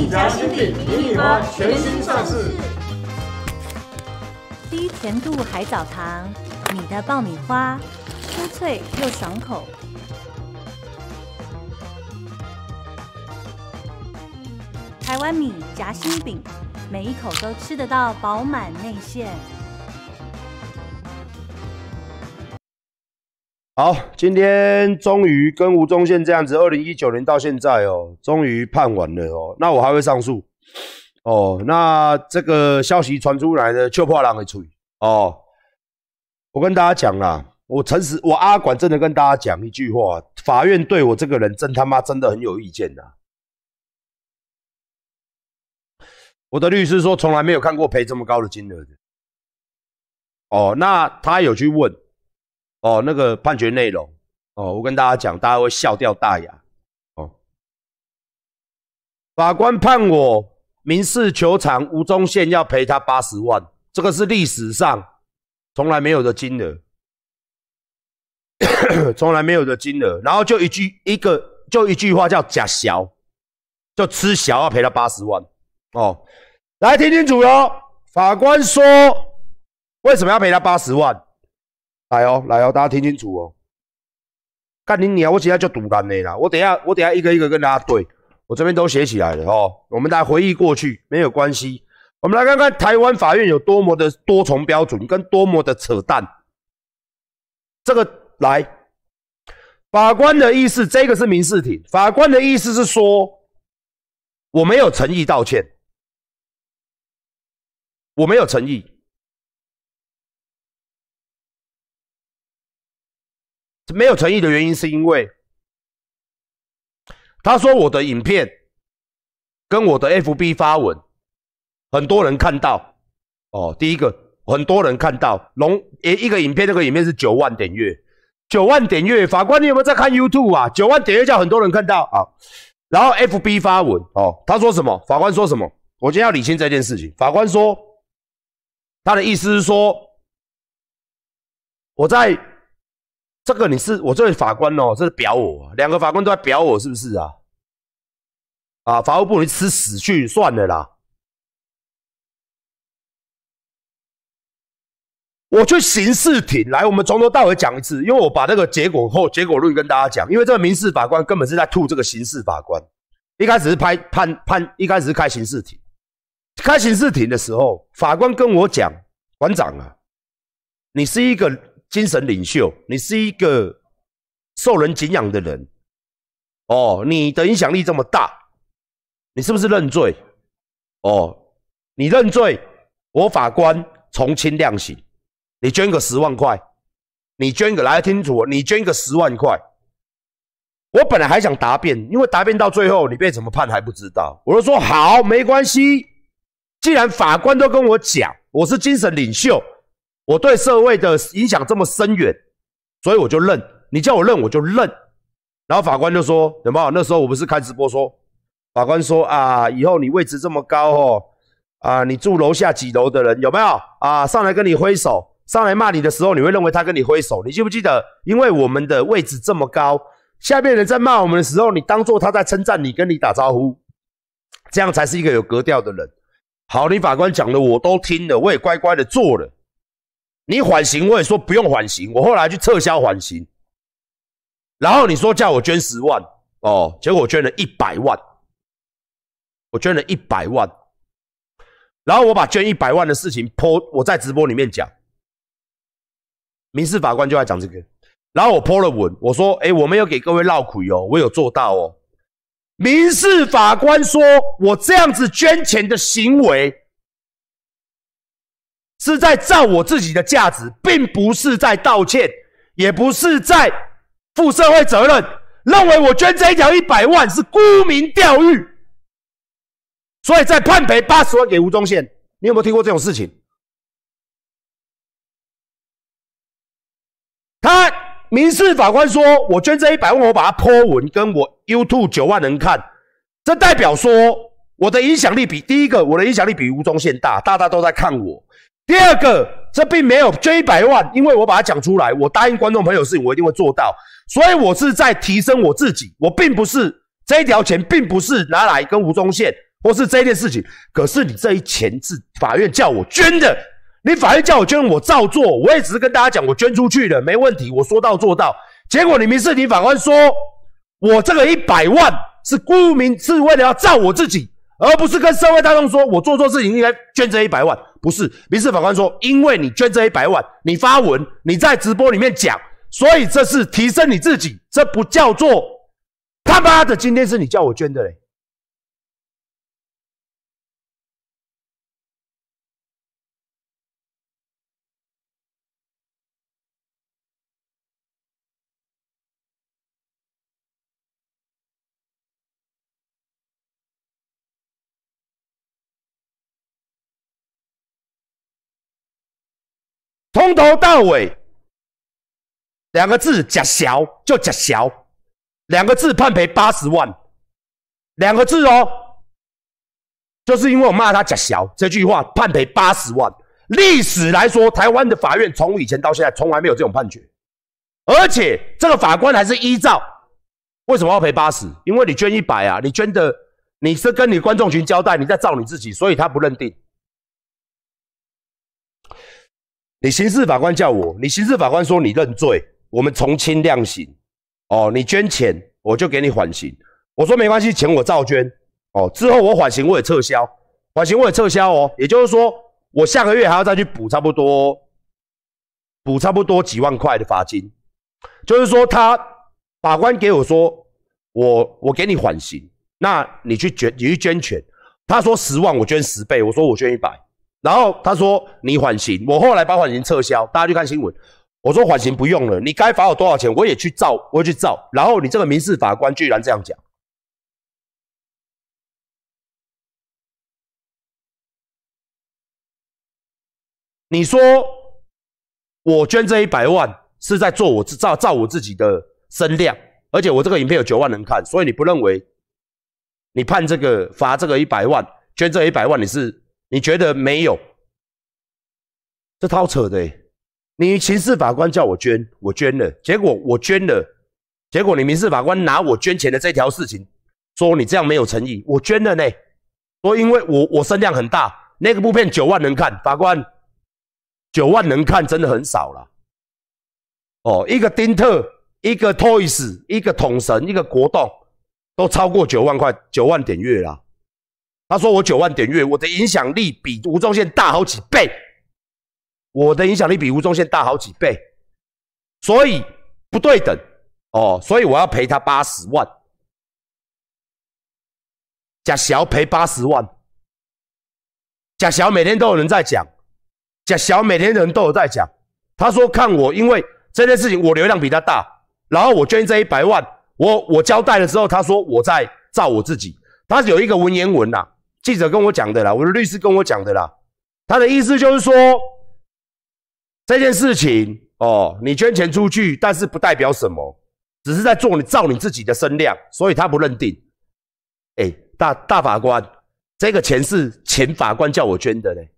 米夹心饼，爆米花全新上市。低甜度海藻糖，你的爆米花酥脆又爽口。台湾米夹心饼，每一口都吃得到饱满内馅。好，今天终于跟吴宗宪这样子，二零一九年到现在哦，终于判完了哦。那我还会上诉哦。那这个消息传出来呢，就怕让会吹哦。我跟大家讲啦，我诚实，我阿管真的跟大家讲一句话，法院对我这个人真他妈真的很有意见呐。我的律师说，从来没有看过赔这么高的金额的。哦，那他有去问。哦，那个判决内容哦，我跟大家讲，大家会笑掉大牙哦。法官判我民事求偿，吴宗宪要赔他八十万，这个是历史上从来没有的金额，从来没有的金额。然后就一句一个，就一句话叫假小，就吃小要赔他八十万哦。来听清楚哟，法官说为什么要赔他八十万？来哦，来哦，大家听清楚哦！干你娘！我现在就赌干你啦。我等下，我等下一个一个跟大家对，我这边都写起来了哦。我们来回忆过去，没有关系。我们来看看台湾法院有多么的多重标准，跟多么的扯淡。这个来，法官的意思，这个是民事庭法官的意思是说，我没有诚意道歉，我没有诚意。没有诚意的原因是因为他说我的影片跟我的 FB 发文，很多人看到哦，第一个很多人看到龙一一个影片，那个影片是九万点阅，九万点阅，法官你有没有在看 YouTube 啊？九万点阅叫很多人看到啊，然后 FB 发文哦，他说什么？法官说什么？我今天要理清这件事情。法官说他的意思是说我在。这个你是我这位法官哦，这是表我两个法官都在表我，是不是啊？啊，法务部你吃屎去算了啦！我去刑事庭来，我们从头到尾讲一次，因为我把这个结果后结果论跟大家讲，因为这个民事法官根本是在吐这个刑事法官。一开始是判判一开始是开刑事庭，开刑事庭的时候，法官跟我讲，馆长啊，你是一个。精神领袖，你是一个受人敬仰的人，哦，你的影响力这么大，你是不是认罪？哦，你认罪，我法官从轻量刑，你捐个十万块，你捐个来听楚，你捐个十万块，我本来还想答辩，因为答辩到最后你被怎么判还不知道，我就说好，没关系，既然法官都跟我讲，我是精神领袖。我对社会的影响这么深远，所以我就认。你叫我认，我就认。然后法官就说：“有没有？那时候我不是开直播说？”法官说：“啊，以后你位置这么高哦，啊，你住楼下几楼的人有没有啊？上来跟你挥手，上来骂你的时候，你会认为他跟你挥手，你记不记得？因为我们的位置这么高，下面人在骂我们的时候，你当做他在称赞你，跟你打招呼，这样才是一个有格调的人。”好，你法官讲的我都听了，我也乖乖的做了。你缓刑，我也说不用缓刑，我后来去撤销缓刑，然后你说叫我捐十万哦，结果我捐了一百万，我捐了一百万，然后我把捐一百万的事情泼，我在直播里面讲，民事法官就来讲这个，然后我泼了稳，我说，哎，我没有给各位闹苦哦，我有做到哦。民事法官说我这样子捐钱的行为。是在造我自己的价值，并不是在道歉，也不是在负社会责任。认为我捐这一条一百万是沽名钓誉，所以再判赔八十万给吴宗宪。你有没有听过这种事情？他民事法官说我捐这一百万，我把它泼文，跟我 YouTube 九万人看，这代表说我的影响力比第一个，我的影响力比吴宗宪大，大家都在看我。第二个，这并没有捐一百万，因为我把它讲出来，我答应观众朋友的事情，我一定会做到，所以我是在提升我自己，我并不是这一条钱，并不是拿来跟吴宗宪或是这件事情，可是你这一钱是法院叫我捐的，你法院叫我捐，我照做，我也只是跟大家讲，我捐出去了，没问题，我说到做到，结果你民事庭法官说我这个一百万是沽名，是为了要造我自己。而不是跟社会大众说，我做错事情应该捐这一百万，不是民事法官说，因为你捐这一百万，你发文，你在直播里面讲，所以这是提升你自己，这不叫做他妈的，今天是你叫我捐的嘞。从头到尾两个字假笑就假笑，两个字判赔八十万，两个字哦，就是因为我骂他假笑这句话判赔八十万。历史来说，台湾的法院从以前到现在从来没有这种判决，而且这个法官还是依照为什么要赔八十？因为你捐一百啊，你捐的你是跟你观众群交代，你在照你自己，所以他不认定。你刑事法官叫我，你刑事法官说你认罪，我们从轻量刑。哦，你捐钱，我就给你缓刑。我说没关系，钱我照捐。哦，之后我缓刑我也撤销，缓刑我也撤销哦。也就是说，我下个月还要再去补差不多，补差不多几万块的罚金。就是说，他法官给我说，我我给你缓刑，那你去捐，你去捐钱。他说十万，我捐十倍。我说我捐一百。然后他说你缓刑，我后来把缓刑撤销。大家去看新闻，我说缓刑不用了，你该罚我多少钱，我也去造，我去造。然后你这个民事法官居然这样讲，你说我捐这一百万是在做我自造造我自己的声量，而且我这个影片有九万人看，所以你不认为你判这个罚这个一百万，捐这一百万你是？你觉得没有？这套扯的！你刑事法官叫我捐，我捐了，结果我捐了，结果你民事法官拿我捐钱的这条事情，说你这样没有诚意。我捐了呢，说因为我我声量很大，那个部片九万人看法官，九万人看真的很少了。哦，一个丁特，一个 Toys，一个统神，一个国栋，都超过九万块，九万点阅了。他说：“我九万点阅，我的影响力比吴宗宪大好几倍。我的影响力比吴宗宪大好几倍，所以不对等哦。所以我要赔他八十万。贾晓赔八十万。贾小每天都有人在讲，贾小每天的人都有在讲。他说：看我，因为这件事情我流量比他大。然后我捐这一百万，我我交代了之后，他说我在造我自己。他有一个文言文呐。”记者跟我讲的啦，我的律师跟我讲的啦，他的意思就是说这件事情哦，你捐钱出去，但是不代表什么，只是在做你照你自己的身量，所以他不认定。哎，大大法官，这个钱是前法官叫我捐的嘞，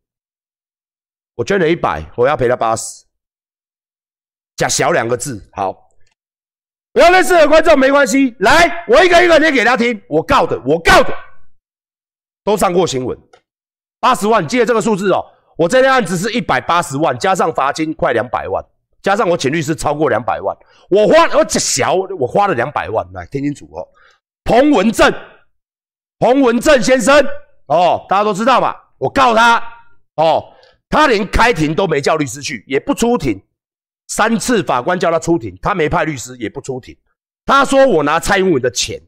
我捐了一百，我要赔他八十，加小两个字，好，不要认识的观众没关系，来，我一个一个念给他听，我告的，我告的。都上过新闻，八十万，记得这个数字哦。我这件案子是一百八十万，加上罚金快两百万，加上我请律师超过两百万，我花我只小，我花了两百万。来听清楚哦，彭文正，彭文正先生哦，大家都知道嘛。我告他哦，他连开庭都没叫律师去，也不出庭。三次法官叫他出庭，他没派律师，也不出庭。他说我拿蔡英文的钱，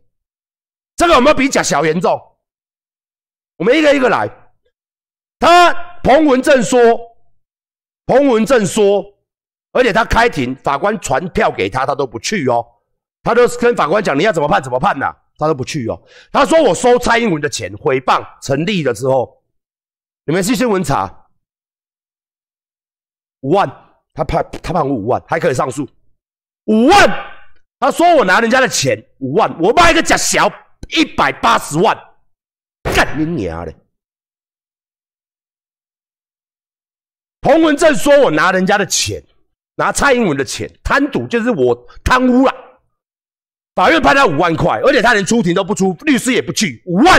这个有没有比较小严重？我们一个一个来。他彭文正说，彭文正说，而且他开庭，法官传票给他，他都不去哦。他都跟法官讲，你要怎么判怎么判呐，他都不去哦。他说我收蔡英文的钱，诽谤成立了之后，你们去新闻查？五万，他判他判我五万，还可以上诉。五万，他说我拿人家的钱五万，我卖一个假小一百八十万。你娘的！彭文正说我拿人家的钱，拿蔡英文的钱贪赌，就是我贪污了。法院判他五万块，而且他连出庭都不出，律师也不去。五万，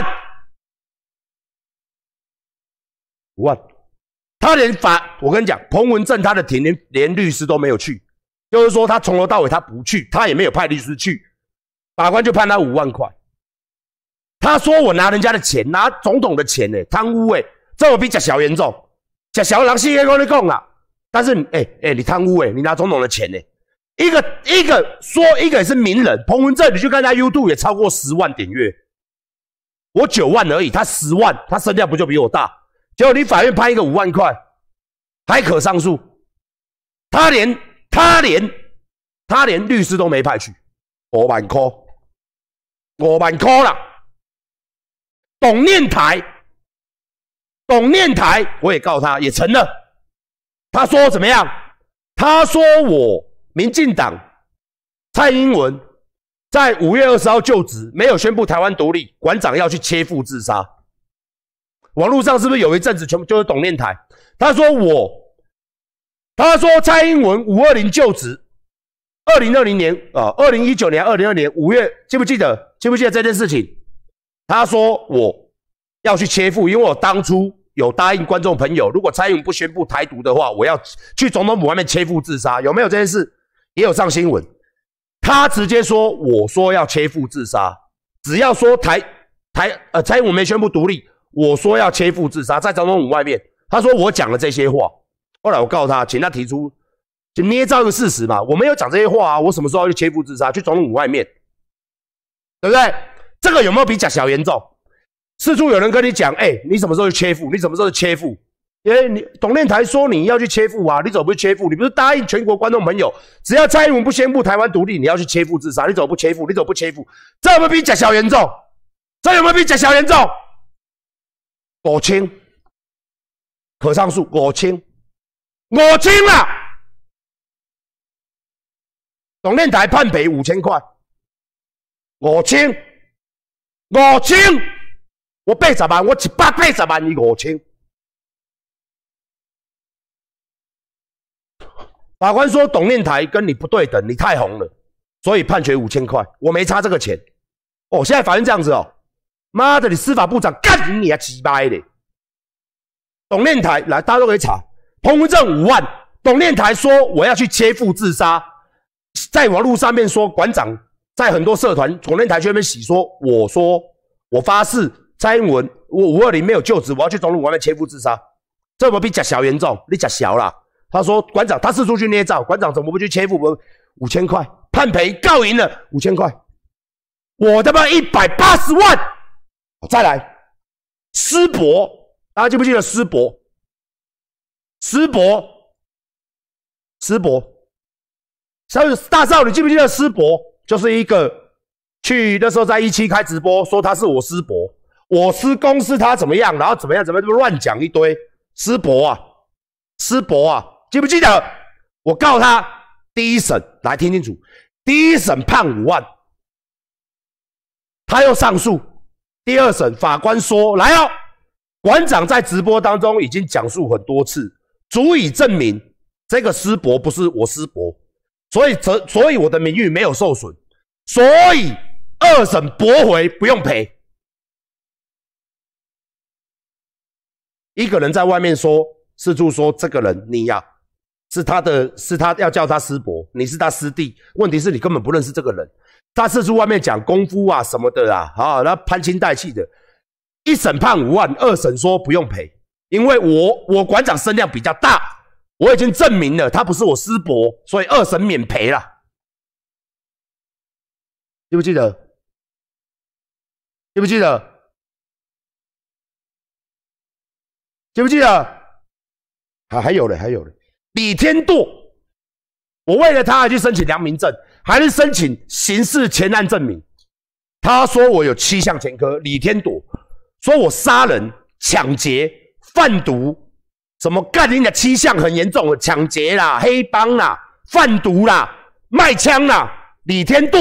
五万，他连法，我跟你讲，彭文正他的庭连连律师都没有去，就是说他从头到尾他不去，他也没有派律师去，法官就判他五万块。他说：“我拿人家的钱，拿总统的钱呢，贪污诶，这我比吃小严重，吃小人是跟我你讲啦。但是，哎哎，你贪污诶，你拿总统的钱呢？一个一个说，一个也是名人。彭文正，你去看他优度也超过十万点阅，我九万而已，他十万，他身价不就比我大？结果你法院判一个五万块，还可上诉。他连他连他连律师都没派去，五万块，五万块啦。”董念台，董念台，我也告他，也成了。他说怎么样？他说我民进党蔡英文在五月二十号就职，没有宣布台湾独立，馆长要去切腹自杀。网络上是不是有一阵子全部就是董念台？他说我，他说蔡英文五二零就职，二零二零年啊，二零一九年、二零二年五月，记不记得？记不记得这件事情？他说：“我要去切腹，因为我当初有答应观众朋友，如果蔡英文不宣布台独的话，我要去总统府外面切腹自杀，有没有这件事？也有上新闻。他直接说：我说要切腹自杀，只要说台台呃蔡英文没宣布独立，我说要切腹自杀，在总统府外面。他说我讲了这些话，后来我告诉他，请他提出就捏造一个事实嘛，我没有讲这些话啊，我什么时候要去切腹自杀？去总统府外面，对不对？”这个有没有比假小严重？四处有人跟你讲，哎，你什么时候切腹？你什么时候切腹？因为你董念台说你要去切腹啊，你怎么不切腹？你不是答应全国观众朋友，只要蔡英文不宣布台湾独立，你要去切腹自杀，你怎么不切腹？你怎么不切腹？这有没有比假小严重？这有没有比假小严重？我清，可上诉。我清，我清了。董念台判赔五千块。我清。五千，我八十万，我一百八十万你五千。法官说：“董念台跟你不对等，你太红了，所以判决五千块。我没差这个钱。哦，现在法院这样子哦，妈的，你司法部长干你啊，鸡掰的！董念台来，大家都可以查。彭文正五万，董念台说我要去切腹自杀，在网络上面说馆长。”在很多社团，从那台上面洗说，我说我发誓，蔡英文我五二零没有就职，我要去中路外面切腹自杀。这不比假小严重？你假小了。他说馆长，他四处去捏造，馆长怎么不去切腹？五千块判赔告赢了五千块，我他妈一百八十万。再来，师伯，大家记不记得师伯？师伯，师伯，小雨大少，你记不记得师伯？就是一个去那时候在一期开直播，说他是我师伯，我师公是他怎么样，然后怎么样，怎么样，乱讲一堆师伯啊，师伯啊，记不记得？我告他第一审来听清楚，第一审判五万，他又上诉，第二审法官说来哦，馆长在直播当中已经讲述很多次，足以证明这个师伯不是我师伯。所以则，所以我的名誉没有受损，所以二审驳回，不用赔。一个人在外面说师叔说这个人你要，是他的，是他要叫他师伯，你是他师弟。问题是你根本不认识这个人，他四处外面讲功夫啊什么的啊，啊，那攀亲带气的。一审判五万，二审说不用赔，因为我我馆长声量比较大。我已经证明了他不是我师伯，所以二审免赔了。记不记得？记不记得？记不记得？啊、还有嘞，还有嘞。李天度，我为了他还去申请良民证，还是申请刑事前案证明。他说我有七项前科，李天度说我杀人、抢劫、贩毒。什么干你的七象很严重，抢劫啦、黑帮啦、贩毒啦、卖枪啦，李天度。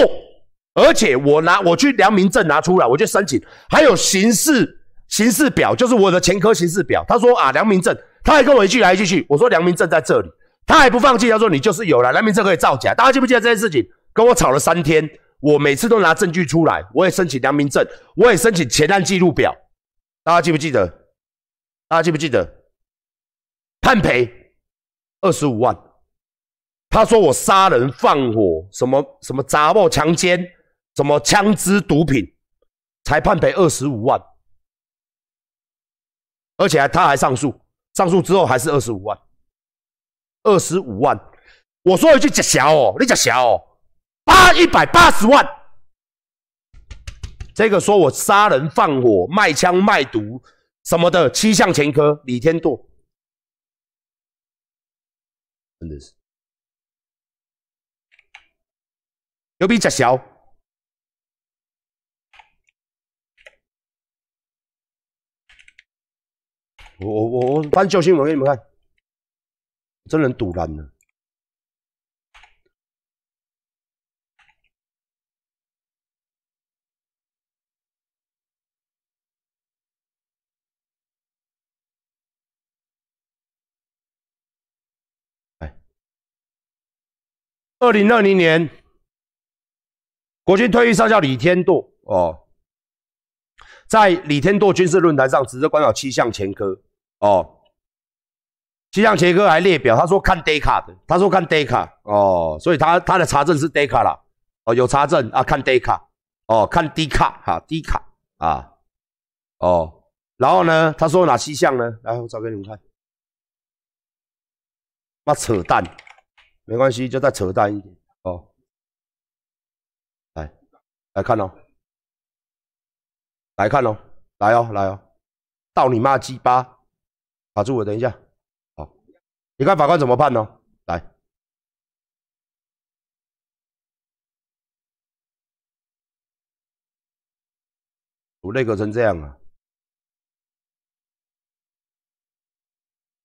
而且我拿我去良民证拿出来，我就申请。还有刑事刑事表，就是我的前科刑事表。他说啊，良民证，他还跟我一句来一句去。我说良民证在这里，他还不放弃，他说你就是有了良民证可以造假。大家记不记得这件事情？跟我吵了三天，我每次都拿证据出来，我也申请良民证，我也申请前案记录表。大家记不记得？大家记不记得？判赔二十五万，他说我杀人放火，什么什么砸破强奸，什么枪支毒品，才判赔二十五万，而且还他还上诉，上诉之后还是二十五万，二十五万，我说一句假小哦，你假笑哦，八一百八十万，这个说我杀人放火、卖枪卖毒什么的七项前科，李天度。真的是牛逼炸小，我我我我翻旧新闻给你们看，真人堵单的。二零二零年，国军退役上校李天度哦，在李天度军事论坛上指责官有七项前科哦，七项前科还列表，他说看 D a c a 的，他说看 D a c a 哦，所以他他的查证是 D a c a 啦，哦，有查证啊，看 D a c a 哦，看 D 卡哈，D 卡啊，哦，然后呢，他说哪七项呢？来，我找给你们看，妈扯淡。没关系，就再扯淡一点哦。来，来看哦，来看哦，来哦，来哦，到你妈鸡巴，卡住我，等一下，好，你看法官怎么判哦，来，我累个成这样了，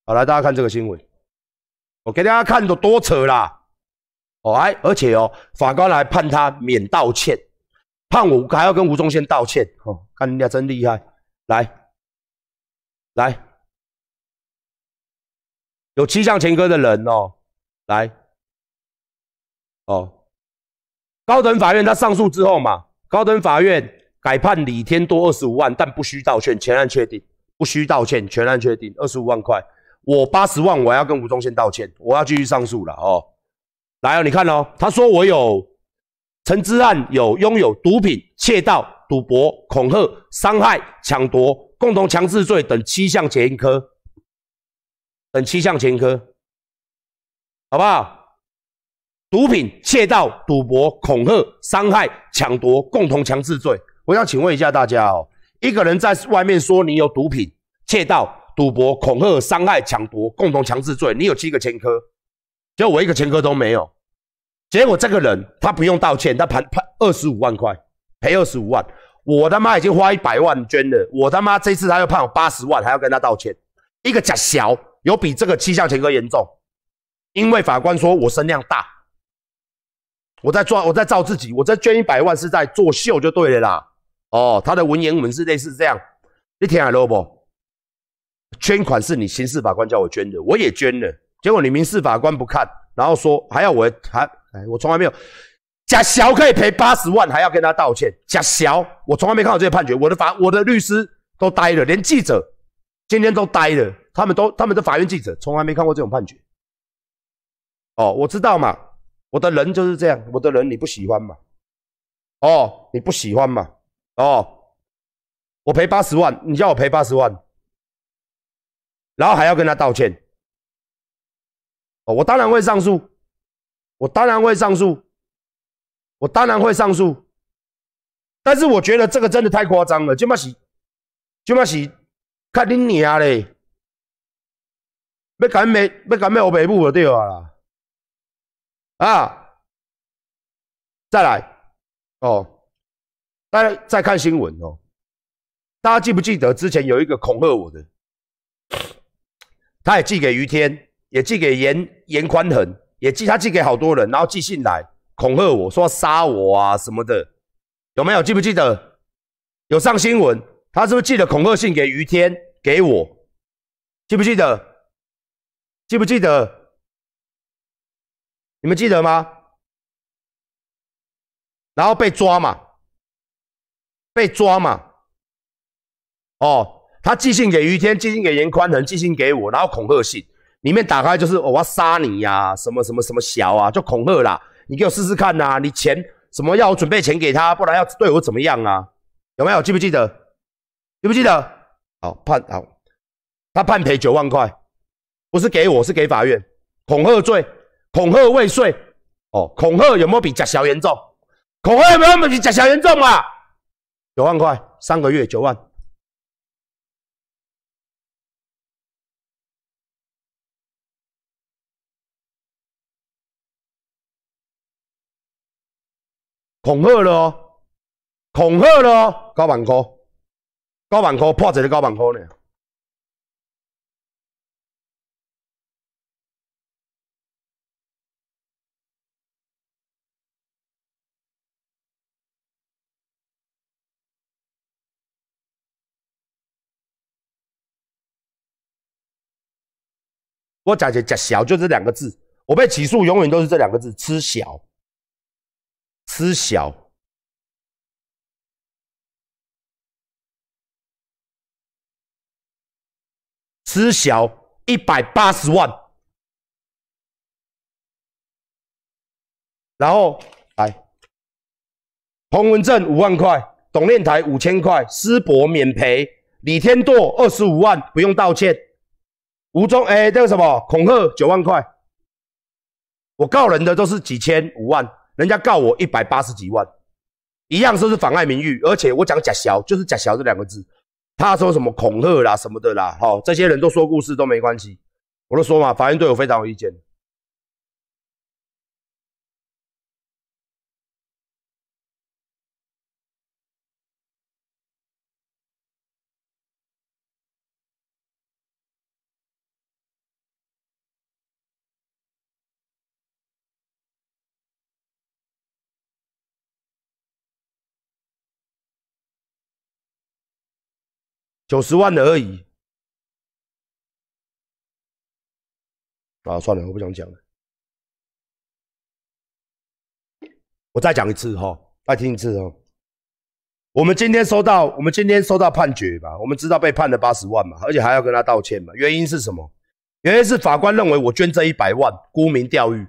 好，来大家看这个新闻。给大家看多扯啦！哦，哎，而且哦，法官还判他免道歉，判吴还要跟吴宗宪道歉。哦，看人家真厉害！来，来，有七项前科的人哦，来，哦，高等法院他上诉之后嘛，高等法院改判李天多二十五万，但不需道歉，全案确定，不需道歉，全案确定，二十五万块。我八十万，我要跟吴宗宪道歉，我要继续上诉了哦。来哦，你看哦，他说我有陈之案有拥有毒品、窃盗、赌博、恐吓、伤害、抢夺、共同强制罪等七项前科，等七项前科，好不好？毒品、窃盗、赌博、恐吓、伤害、抢夺、共同强制罪。我想请问一下大家哦，一个人在外面说你有毒品、窃盗。赌博、恐吓、伤害、抢夺、共同强制罪，你有七个前科，就我一个前科都没有。结果这个人他不用道歉，他判判二十五万块，赔二十五万。我他妈已经花一百万捐了，我他妈这次他又判我八十万，还要跟他道歉。一个假小有比这个七项前科严重，因为法官说我声量大，我在抓我在造自己，我在捐一百万是在作秀就对了啦。哦，他的文言文是类似这样，你听还了不？捐款是你刑事法官叫我捐的，我也捐了，结果你民事法官不看，然后说还要我还，我从来没有贾小可以赔八十万，还要跟他道歉。贾小我从来没看过这些判决，我的法，我的律师都呆了，连记者今天都呆了，他们都他们的法院记者从来没看过这种判决。哦，我知道嘛，我的人就是这样，我的人你不喜欢嘛？哦，你不喜欢嘛？哦，我赔八十万，你叫我赔八十万？然后还要跟他道歉，哦，我当然会上诉，我当然会上诉，我当然会上诉，但是我觉得这个真的太夸张了，就嘛是，就嘛是，看定娘嘞，要敢要要敢要乌爸母就对啊，啊，再来，哦，大家在看新闻哦，大家记不记得之前有一个恐吓我的？他也寄给于天，也寄给严严宽恒，也寄他寄给好多人，然后寄信来恐吓我说杀我啊什么的，有没有记不记得？有上新闻，他是不是寄了恐吓信给于天？给我，记不记得？记不记得？你们记得吗？然后被抓嘛，被抓嘛，哦。他寄信给于天，寄信给严宽恒，寄信给我，然后恐吓信，里面打开就是我要杀你呀，什么什么什么小啊，就恐吓啦。你给我试试看呐，你钱什么要我准备钱给他，不然要对我怎么样啊？有没有记不记得？记不记得？好判好，他判赔九万块，不是给我，是给法院。恐吓罪，恐吓未遂。哦，恐吓有没有比假小严重？恐吓有没有比假小严重啊？九万块，三个月，九万。恐吓了，恐吓了，九万块，九万块破一个九万块呢。我讲的吃小，就这两个字。我被起诉，永远都是这两个字，吃小。知晓，知晓一百八十万，然后来彭文正五万块，董练台五千块，师伯免赔，李天舵二十五万，不用道歉，吴忠哎，那个什么恐吓九万块，我告人的都是几千五万。人家告我一百八十几万，一样说是妨碍名誉，而且我讲假小就是假小这两个字，他说什么恐吓啦什么的啦，好，这些人都说故事都没关系，我都说嘛，法院对我非常有意见。九十万的而已，啊，算了，我不想讲了。我再讲一次哈，再听一次哦。我们今天收到，我们今天收到判决吧。我们知道被判了八十万嘛，而且还要跟他道歉嘛。原因是什么？原因是法官认为我捐这一百万沽名钓誉，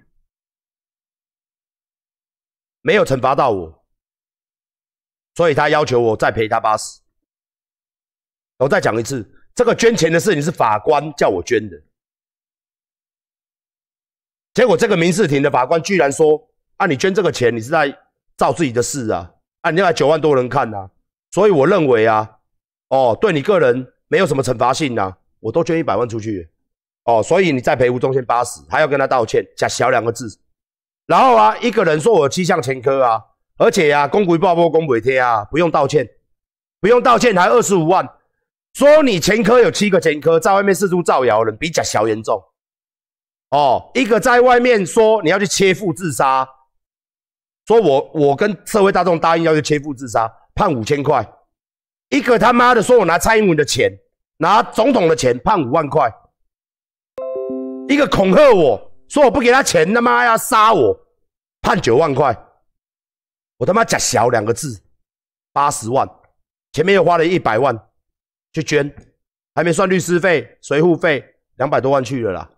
没有惩罚到我，所以他要求我再赔他八十。我再讲一次，这个捐钱的事情是法官叫我捐的。结果这个民事庭的法官居然说：“啊，你捐这个钱，你是在造自己的事啊！啊，你要九万多人看呐！所以我认为啊，哦，对你个人没有什么惩罚性啊，我都捐一百万出去。哦，所以你在赔无中间八十，还要跟他道歉，加小两个字。然后啊，一个人说我七项前科啊，而且呀，公规报不公，补贴啊，不用道歉，不用道歉，还二十五万。”说你前科有七个前科，在外面四处造谣，人比假小，严重哦。一个在外面说你要去切腹自杀，说我我跟社会大众答应要去切腹自杀，判五千块。一个他妈的说我拿蔡英文的钱，拿总统的钱判五万块。一个恐吓我说我不给他钱，他妈要杀我，判九万块。我他妈假小两个字，八十万，前面又花了一百万。去捐，还没算律师费、随护费，两百多万去了啦。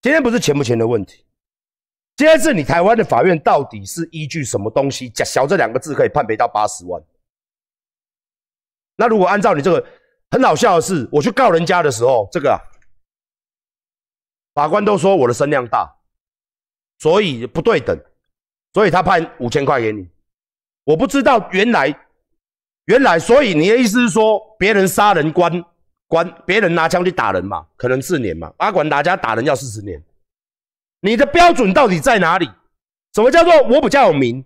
今天不是钱不钱的问题，今天是你台湾的法院到底是依据什么东西，假小这两个字可以判赔到八十万？那如果按照你这个很好笑的事，我去告人家的时候，这个法官都说我的声量大，所以不对等，所以他判五千块给你。我不知道原来。原来，所以你的意思是说，别人杀人关关，别人拿枪去打人嘛，可能四年嘛，阿管哪家打人要四十年？你的标准到底在哪里？什么叫做我比较有名？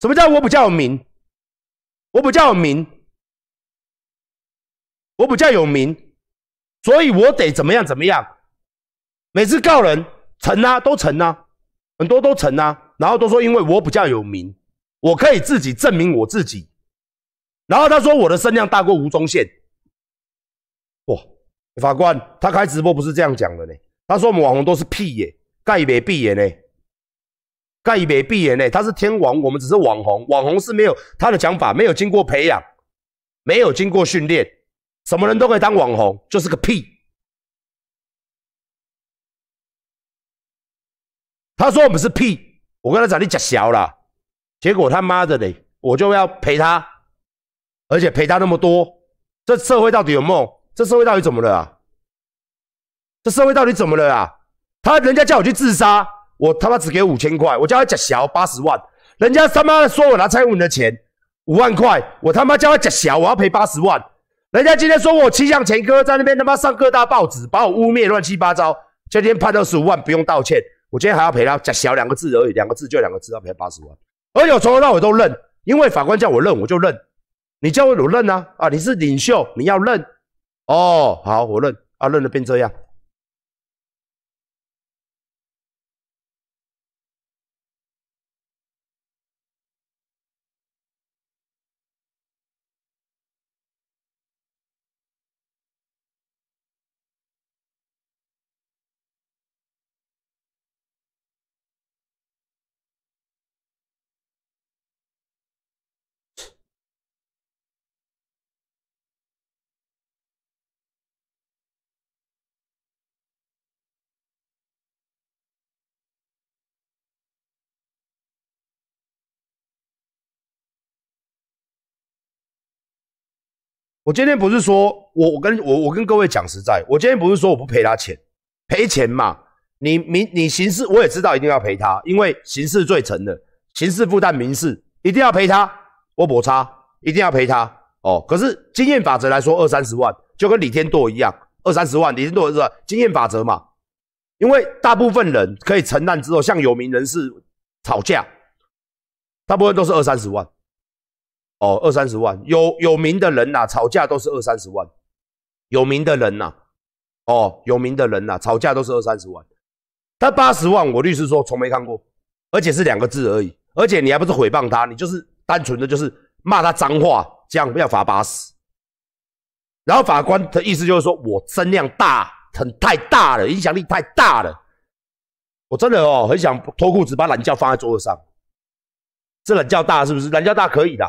什么叫我比较有名？我比较有名，我比较有名，所以我得怎么样怎么样？每次告人成啊，都成啊，很多都成啊，然后都说因为我比较有名，我可以自己证明我自己。然后他说我的声量大过吴宗宪，哇！法官他开直播不是这样讲的呢。他说我们网红都是屁耶，盖别闭眼呢，盖别闭眼呢。他是天王，我们只是网红，网红是没有他的讲法，没有经过培养，没有经过训练，什么人都可以当网红，就是个屁。他说我们是屁，我跟他讲你假小了，结果他妈的呢，我就要陪他。而且赔他那么多，这社会到底有梦？这社会到底怎么了啊？这社会到底怎么了啊？他人家叫我去自杀，我他妈只给五千块，我叫他假小八十万，人家他妈说我拿蔡文的钱，五万块，我他妈叫他假小，我要赔八十万。人家今天说我七项前科，在那边他妈上各大报纸把我污蔑乱七八糟。今天判二十五万，不用道歉，我今天还要赔他假小两个字而已，两个字就两个字，要赔八十万。而且从头到尾都认，因为法官叫我认，我就认。你会我认啊啊，你是领袖，你要认哦，好，我认啊，认了变这样。我今天不是说，我我跟我我跟各位讲实在，我今天不是说我不赔他钱，赔钱嘛，你民你刑事我也知道一定要赔他，因为刑事最沉的，刑事负担民事一定要赔他，我补差，一定要赔他哦。可是经验法则来说，二三十万就跟李天栋一样，二三十万，李天栋是经验法则嘛，因为大部分人可以承担之后，像有名人士吵架，大部分都是二三十万。哦，二三十万有有名的人呐，吵架都是二三十万。有名的人呐，哦，有名的人呐，吵架都是二三十万。他八十万，我律师说从没看过，而且是两个字而已。而且你还不是诽谤他，你就是单纯的就是骂他脏话，这样不要罚八十。然后法官的意思就是说我声量大，很太大了，影响力太大了。我真的哦，很想脱裤子把懒觉放在桌子上。这懒觉大是不是？懒觉大可以的。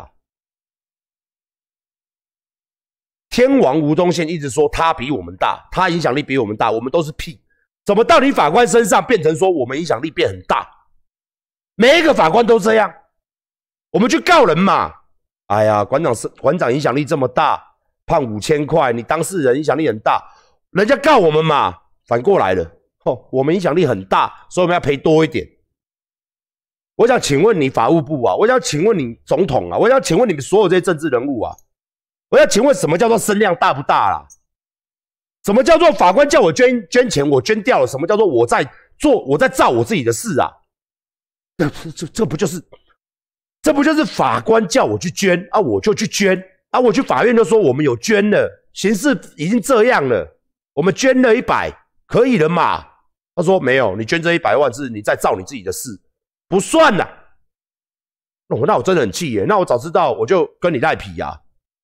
天王吴宗宪一直说他比我们大，他影响力比我们大，我们都是屁。怎么到你法官身上变成说我们影响力变很大？每一个法官都这样，我们去告人嘛？哎呀，馆长是馆长，影响力这么大，判五千块，你当事人影响力很大，人家告我们嘛？反过来了，吼，我们影响力很大，所以我们要赔多一点。我想请问你法务部啊，我想请问你总统啊，我想请问你们所有这些政治人物啊。我要请问，什么叫做声量大不大啦？什么叫做法官叫我捐捐钱，我捐掉了？什么叫做我在做我在造我自己的事啊？这这这不就是这不就是法官叫我去捐啊？我就去捐啊！我去法院就说我们有捐了，形势已经这样了，我们捐了一百，可以了嘛？他说没有，你捐这一百万是你在造你自己的事，不算了、那我那我真的很气耶！那我早知道我就跟你赖皮呀！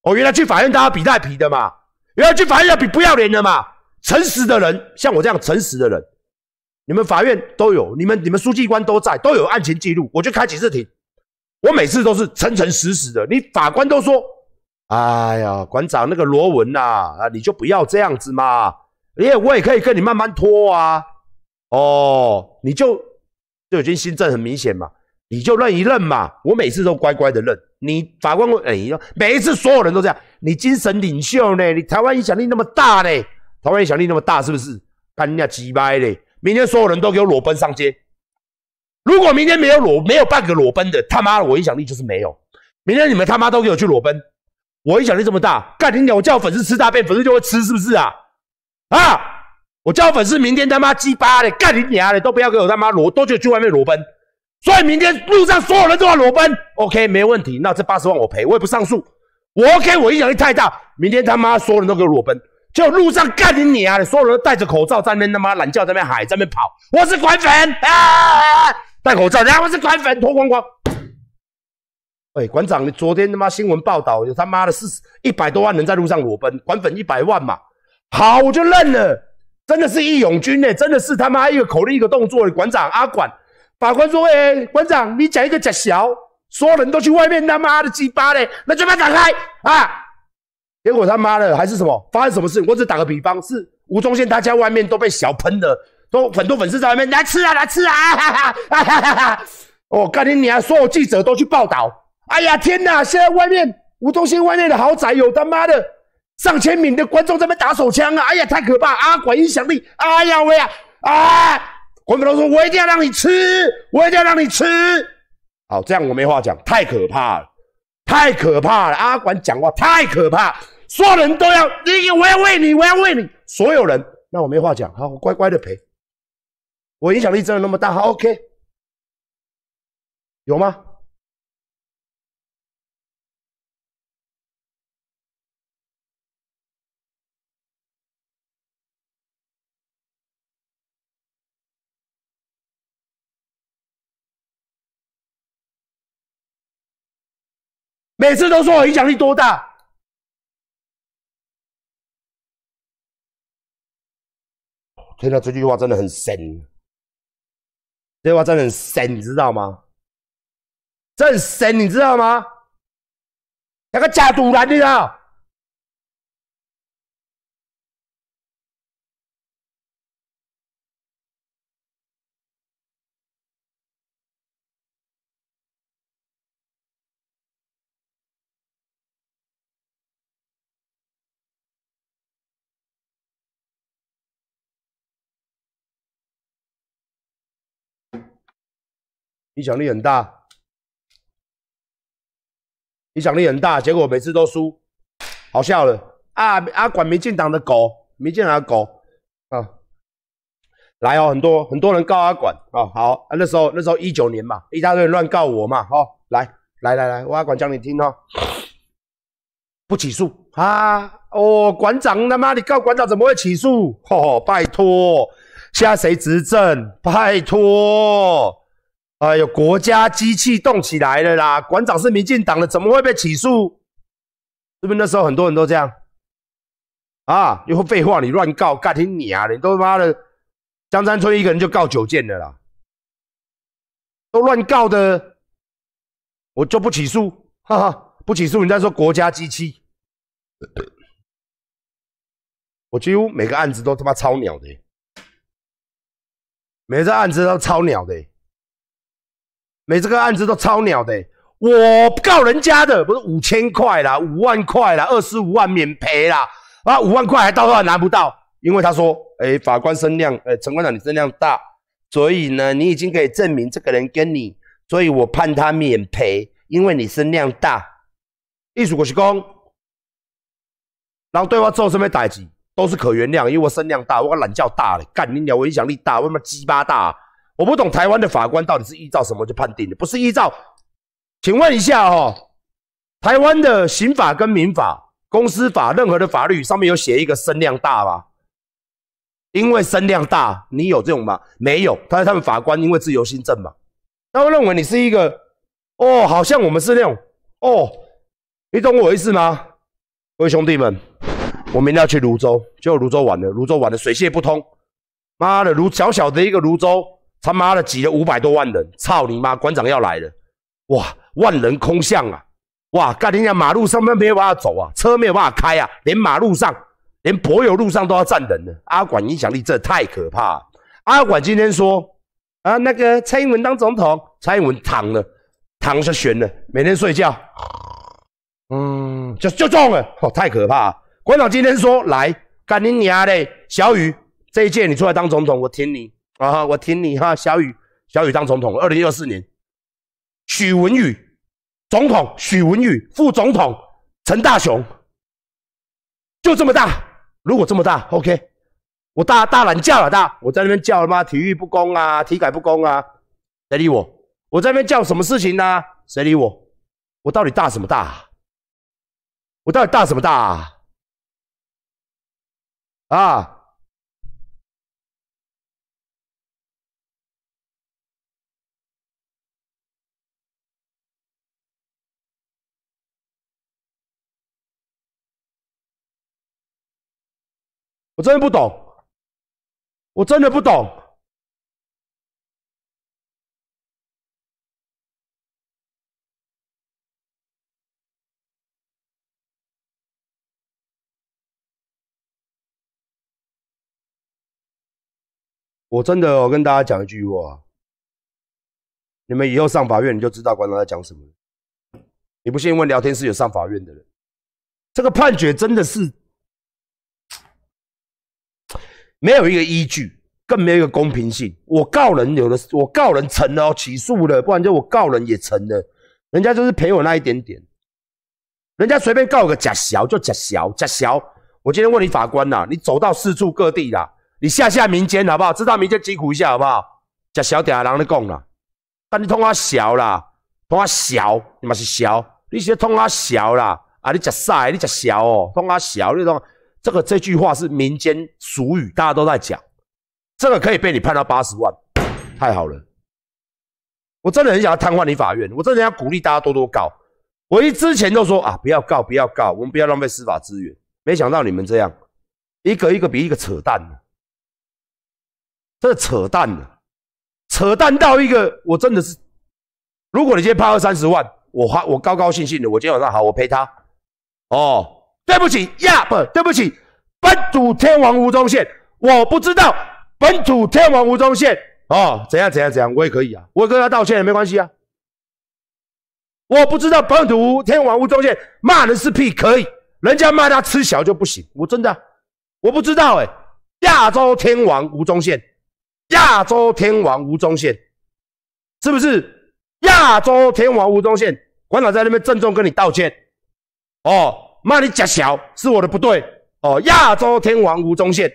我原来去法院，大家比赖皮的嘛；原来去法院要比不要脸的嘛。诚实的人，像我这样诚实的人，你们法院都有，你们你们书记官都在，都有案情记录。我就开几次庭，我每次都是诚诚实实的。你法官都说：“哎呀，馆长那个罗文啊，啊，你就不要这样子嘛，因为我也可以跟你慢慢拖啊。”哦，你就就已经心证很明显嘛，你就认一认嘛。我每次都乖乖的认。你法官问，哎呦，每一次所有人都这样。你精神领袖呢？你台湾影响力那么大呢？台湾影响力那么大是不是？干你家鸡巴嘞！明天所有人都给我裸奔上街。如果明天没有裸，没有半个裸奔的，他妈的我影响力就是没有。明天你们他妈都给我去裸奔，我影响力这么大，干你娘！我叫粉丝吃大便，粉丝就会吃，是不是啊？啊！我叫粉丝明天他妈鸡巴的，干你娘的都不要给我他妈裸，都去外面裸奔。所以明天路上所有人都要裸奔，OK，没问题。那这八十万我赔，我也不上诉。我 OK，我影响力太大。明天他妈所有人都给我裸奔，就路上干你你啊！所有人都戴着口罩在那他妈懒叫，在那喊，在那跑。我是管粉啊，戴口罩。我是管粉，脱光光。哎，馆长，你昨天他妈新闻报道有他妈的四一百多万人在路上裸奔，管粉一百万嘛。好，我就认了。真的是义勇军呢，真的是他妈一个口令一个动作。馆长阿管。法官说：“哎，馆长，你讲一个假笑，所有人都去外面他妈的鸡巴嘞，那嘴巴张开啊！结果他妈的还是什么发生什么事？我只打个比方，是吴宗宪他家外面都被笑喷了，都很多粉丝在外面来吃啊，来吃啊！我告诉你，你啊，所有记者都去报道。哎呀天哪，现在外面吴宗宪外面的豪宅有他妈的上千名的观众在那打手枪啊！哎呀，太可怕！阿广影响力，哎呀喂啊啊！”管本龙说：“我一定要让你吃，我一定要让你吃。好，这样我没话讲，太可怕了，太可怕了。阿管讲话太可怕，所有人都要你，我要喂你，我要喂你。所有人，那我没话讲。好，我乖乖的陪。我影响力真的那么大？好，OK，有吗？”每次都说我影响力多大，天到这句话真的很神，这句话真的很神，你知道吗？很神，你知道吗？那个假图啊，你知道？影响力很大，影响力很大，结果每次都输，好笑了啊啊！管民进党的狗，民进党的狗啊！来哦，很多很多人告阿管啊，好啊，那时候那时候一九年嘛，一大堆人乱告我嘛，哈，来来来来，阿管讲你听哦，不起诉啊哦，馆长他妈你告馆长怎么会起诉？哈，拜托，现在谁执政？拜托。哎，呦，国家机器动起来了啦！馆长是民进党的，怎么会被起诉？是不是那时候很多人都这样？啊！又会废话，你乱告，干听你啊？你都他妈的江三村一个人就告九件的啦，都乱告的，我就不起诉，哈哈，不起诉，你在说国家机器？我几乎每个案子都他妈超鸟的，每个案子都超鸟的。每这个案子都超鸟的，我告人家的不是五千块啦，五万块啦，二十五万免赔啦，啊，五万块还到手拿不到，因为他说，哎，法官声量，哎，陈官长你声量大，所以呢，你已经可以证明这个人跟你，所以我判他免赔，因为你声量大。艺术我是公，然后对我做什么代志都是可原谅，因为我声量大，我个觉大了，干你鸟，我影响力大，我他妈鸡巴大。我不懂台湾的法官到底是依照什么去判定的，不是依照？请问一下哦，台湾的刑法跟民法、公司法任何的法律上面有写一个声量大吗？因为声量大，你有这种吗？没有，他是他们法官因为自由心证嘛，他会认为你是一个哦，好像我们是那种哦，你懂我意思吗？各位兄弟们，我明天要去泸州，就泸州玩的，泸州玩的水泄不通，妈的，泸小小的一个泸州。他妈的挤了五百多万人，操你妈！馆长要来了，哇，万人空巷啊，哇，干你娘！马路上面没有办法走啊，车没有办法开啊，连马路上，连柏友路上都要站人呢。阿管影响力这太可怕了。阿管今天说啊，那个蔡英文当总统，蔡英文躺了，躺下，悬了，每天睡觉，嗯，就就中了，哦，太可怕。馆长今天说来，干你娘嘞，小雨，这一届你出来当总统，我挺你。啊，我挺你哈，小雨，小雨当总统，二零二四年，许文宇总统，许文宇副总统，陈大雄，就这么大。如果这么大，OK，我大大懒叫了大，我在那边叫了妈体育不公啊，体改不公啊，谁理我？我在那边叫什么事情呢？谁理我？我到底大什么大？我到底大什么大？啊啊！我真的不懂，我真的不懂。我真的，我跟大家讲一句话：，你们以后上法院，你就知道官长在讲什么。你不信？问聊天室有上法院的人，这个判决真的是。没有一个依据，更没有一个公平性。我告人有的，我告人成了哦，起诉了，不然就我告人也成了，人家就是赔我那一点点。人家随便告个假小就假小，假小。我今天问你法官呐，你走到四处各地啦，你下下民间好不好？知道民间疾苦一下好不好？假小底下人咧讲啦，但你通阿小啦，通阿小，你嘛是小，你是通阿小啦，啊你食屎你食小哦，通阿小你讲。这个这句话是民间俗语，大家都在讲。这个可以被你判到八十万，太好了！我真的很想要瘫痪你法院。我真的要鼓励大家多多告。我一之前都说啊，不要告，不要告，我们不要浪费司法资源。没想到你们这样，一个一个比一个扯淡的，真的扯淡的，扯淡到一个，我真的是，如果你今天判二三十万，我花我高高兴兴的，我今天晚上好，我陪他哦。对不起，亚伯，对不起，本土天王吴宗宪，我不知道本土天王吴宗宪哦，怎样怎样怎样，我也可以啊，我跟他道歉也没关系啊。我不知道本土天王吴宗宪骂人是屁可以，人家骂他吃小就不行。我真的我不知道哎，亚洲天王吴宗宪，亚洲天王吴宗宪是不是亚洲天王吴宗宪？馆长在那边郑重跟你道歉哦。骂你假小是我的不对哦。亚洲天王吴宗宪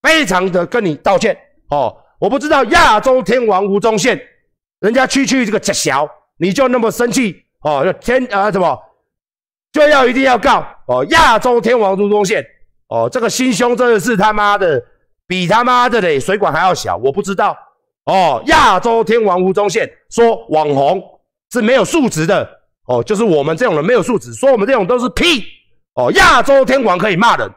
非常的跟你道歉哦。我不知道亚洲天王吴宗宪人家区区这个假小你就那么生气哦天啊什么就要一定要告哦亚洲天王吴宗宪哦这个心胸真的是他妈的比他妈的嘞水管还要小我不知道哦亚洲天王吴宗宪说网红是没有素质的哦就是我们这种人没有素质说我们这种都是屁。哦，亚洲天王可以骂人，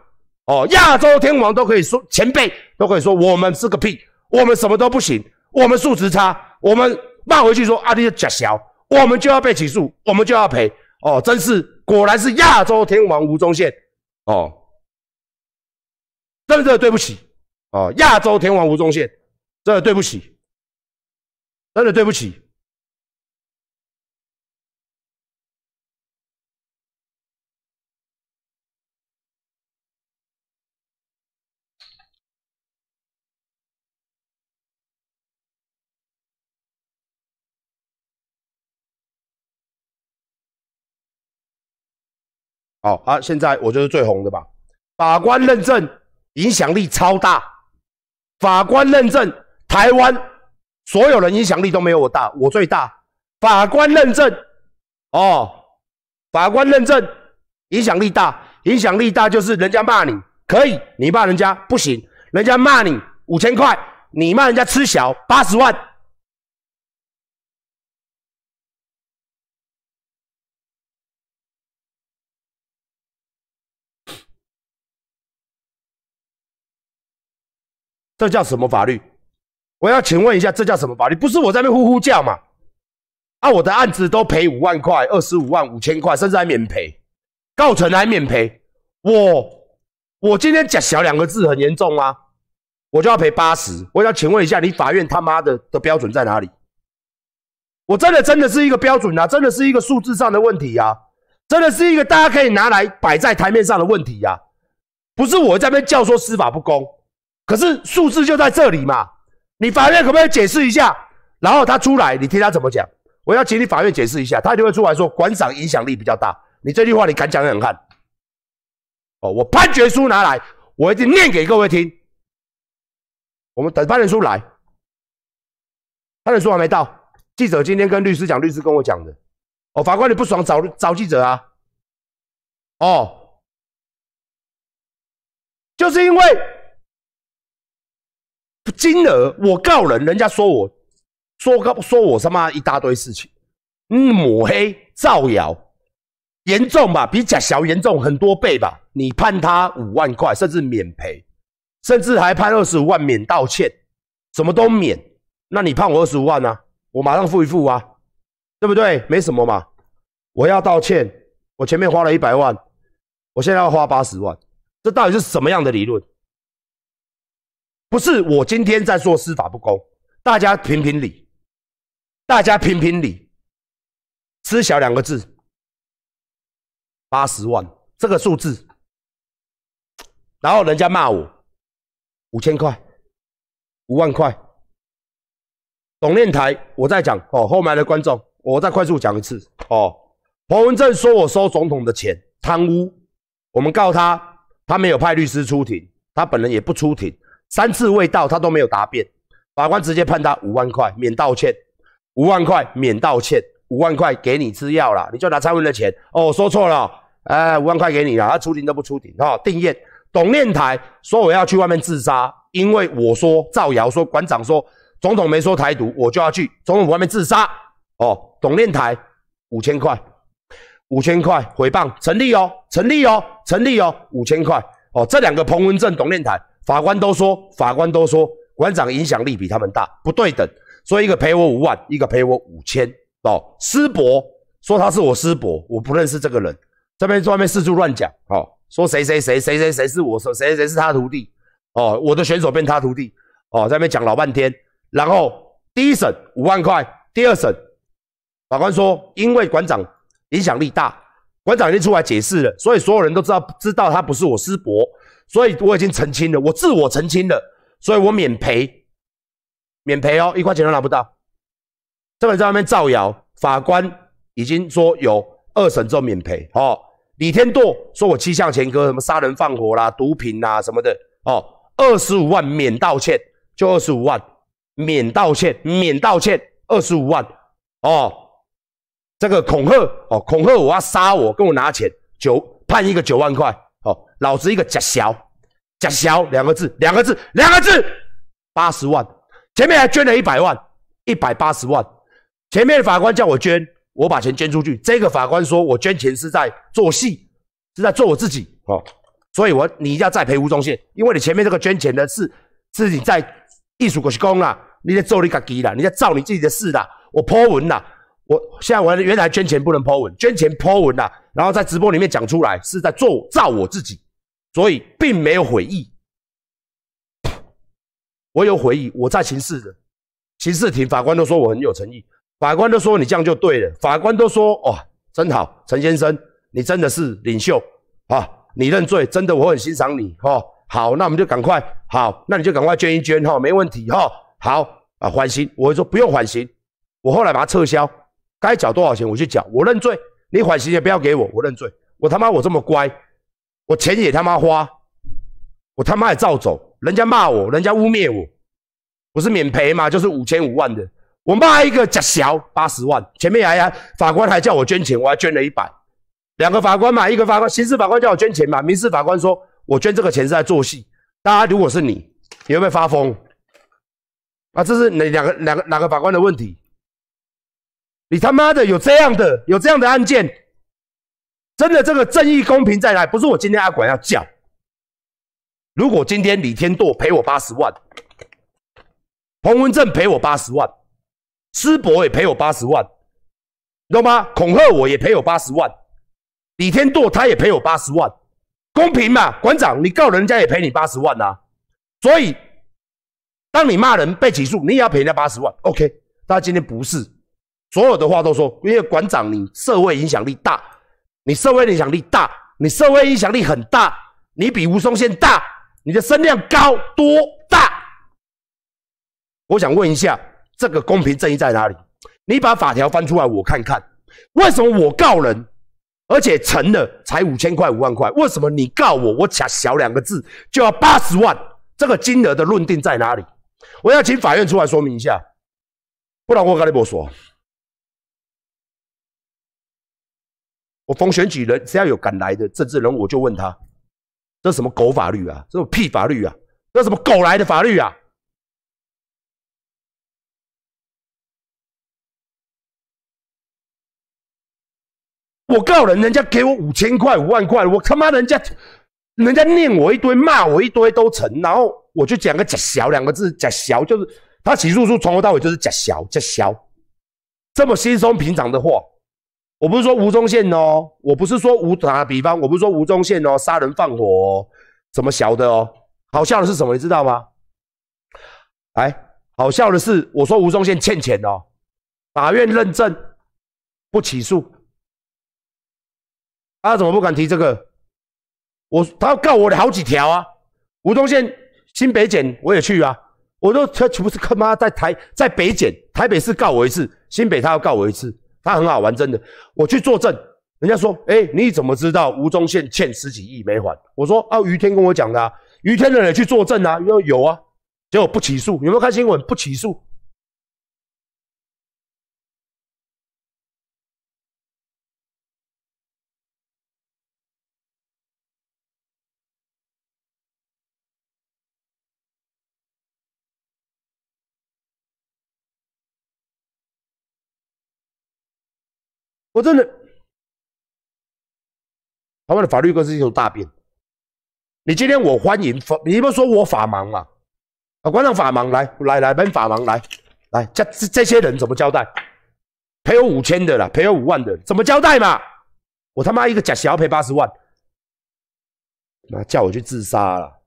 哦，亚洲天王都可以说前辈，都可以说我们是个屁，我们什么都不行，我们素质差，我们骂回去说阿弟假小，我们就要被起诉，我们就要赔。哦，真是果然是亚洲天王吴宗宪，哦，真的对不起，哦，亚洲天王吴宗宪，真的对不起，真的对不起。好啊，现在我就是最红的吧？法官认证，影响力超大。法官认证，台湾所有人影响力都没有我大，我最大。法官认证，哦，法官认证，影响力大，影响力大就是人家骂你可以，你骂人家不行。人家骂你五千块，你骂人家吃小八十万。这叫什么法律？我要请问一下，这叫什么法律？不是我在那呼呼叫嘛？啊，我的案子都赔五万块，二十五万五千块，甚至还免赔，告成还免赔。我我今天讲小两个字很严重啊，我就要赔八十。我要请问一下，你法院他妈的的标准在哪里？我真的真的是一个标准啊，真的是一个数字上的问题啊，真的是一个大家可以拿来摆在台面上的问题呀，不是我在那叫说司法不公。可是数字就在这里嘛，你法院可不可以解释一下？然后他出来，你听他怎么讲？我要请你法院解释一下，他就会出来说馆长影响力比较大。你这句话，你敢讲得很哦，我判决书拿来，我一定念给各位听。我们等判决书来，判决书还没到。记者今天跟律师讲，律师跟我讲的。哦，法官你不爽，找找记者啊。哦，就是因为。金额我告人，人家说我，说告说我他妈一大堆事情，嗯，抹黑造谣，严重吧？比假小严重很多倍吧？你判他五万块，甚至免赔，甚至还判二十五万免道歉，什么都免，那你判我二十五万啊？我马上付一付啊，对不对？没什么嘛，我要道歉，我前面花了一百万，我现在要花八十万，这到底是什么样的理论？不是我今天在说司法不公，大家评评理，大家评评理。知小两个字，八十万这个数字，然后人家骂我五千块、五万块。董念台，我再讲哦，后面的观众，我再快速讲一次哦。彭文正说我收总统的钱，贪污，我们告他，他没有派律师出庭，他本人也不出庭。三次未到，他都没有答辩，法官直接判他五万块免道歉。五万块免道歉，五万块给你吃药了，你就拿蔡文的钱。哦，说错了，哎，五万块给你了，他出庭都不出庭。哦。定谳。董念台说我要去外面自杀，因为我说造谣说馆长说总统没说台独，我就要去总统府外面自杀。哦，董念台五千块，五千块回谤成立哦，成立哦，成立哦，五千块哦，这两个彭文正董念台。法官都说法官都说馆长影响力比他们大不对等，所以一个赔我五万，一个赔我五千哦。师伯说他是我师伯，我不认识这个人，这边外面四处乱讲哦，说谁谁谁谁谁谁是我谁谁谁是他徒弟哦，我的选手变他徒弟哦，在那边讲老半天。然后第一审五万块，第二审法官说，因为馆长影响力大，馆长已经出来解释了，所以所有人都知道知道他不是我师伯。所以我已经澄清了，我自我澄清了，所以我免赔，免赔哦，一块钱都拿不到。这个在那边造谣，法官已经说有二审后免赔哦。李天舵说我七项前科，什么杀人放火啦、毒品啦什么的哦，二十五万免道歉，就二十五万免道歉，免道歉，二十五万哦。这个恐吓哦，恐吓我要杀我，跟我拿钱，九判一个九万块。哦，老子一个假小，假小两个字，两个字，两个字，八十万，前面还捐了一百万，一百八十万。前面法官叫我捐，我把钱捐出去。这个法官说我捐钱是在做戏，是在做我自己。哦，所以，我你要再赔吴宗宪，因为你前面这个捐钱的是，是你在艺术国是功啦，你在做你自己啦，你在造你自己的事啦，我破文啦。我现在我原来捐钱不能抛文，捐钱抛文啊，然后在直播里面讲出来是在做造我自己，所以并没有悔意。我有悔意，我在刑事，的刑事庭法官都说我很有诚意，法官都说你这样就对了，法官都说哇真好，陈先生你真的是领袖啊，你认罪真的我很欣赏你哈，好那我们就赶快好那你就赶快捐一捐哈，没问题哈，好啊缓刑我会说不用缓刑，我后来把它撤销。该缴多少钱我去缴，我认罪，你缓刑也不要给我，我认罪，我他妈我这么乖，我钱也他妈花，我他妈也照走，人家骂我，人家污蔑我，不是免赔嘛，就是五千五万的，我骂一个假小八十万，前面还还法官还叫我捐钱，我还捐了一百，两个法官嘛，一个法官刑事法官叫我捐钱嘛，民事法官说我捐这个钱是在做戏，大家如果是你，你会不会发疯？啊，这是哪两个两个哪个法官的问题？你他妈的有这样的、有这样的案件，真的，这个正义公平在哪？不是我今天阿管要讲。如果今天李天舵赔我八十万，彭文正赔我八十万，师伯也赔我八十万，懂吗？恐吓我也赔我八十万，李天舵他也赔我八十万，公平嘛？馆长，你告人家也赔你八十万啊！所以，当你骂人被起诉，你也要赔人家八十万。OK，但今天不是。所有的话都说，因为馆长你社会影响力大，你社会影响力大，你社会影响力很大，你比吴松宪大，你的声量高多大？我想问一下，这个公平正义在哪里？你把法条翻出来，我看看。为什么我告人，而且成了才五千块、五万块？为什么你告我，我加小两个字就要八十万？这个金额的论定在哪里？我要请法院出来说明一下，不然我跟你我说。我逢选举人，只要有敢来的政治人，我就问他：这是什么狗法律啊？这种屁法律啊？这什么狗来的法律啊？我告人，人家给我五千块、五万块，我他妈人家，人家念我一堆，骂我一堆都成。然后我就讲个“假小”两个字，“假小”就是他起诉书从头到尾就是“假小”“假小”，这么稀松平常的话。我不是说吴宗宪哦，我不是说吴打比方，我不是说吴宗宪哦，杀人放火怎么小得哦？好笑的是什么？你知道吗？哎，好笑的是我说吴宗宪欠钱哦，法院认证不起诉，他怎么不敢提这个？我他要告我好几条啊！吴宗宪新北检我也去啊，我都他岂不是他妈在台在北检台北市告我一次，新北他要告我一次。他很好玩，真的。我去作证，人家说：“哎，你怎么知道吴宗宪欠十几亿没还？”我说：“啊，于天跟我讲的，于天的里去作证啊？为有啊。”结果不起诉，有没有看新闻？不起诉。我真的，他们的法律观是一种大病。你今天我欢迎，你不要说我法盲嘛？啊，观上法盲，来来来，本法盲来来，这这些人怎么交代？赔我五千的了，赔我五万的，怎么交代嘛？我他妈一个假小赔八十万，那叫我去自杀了！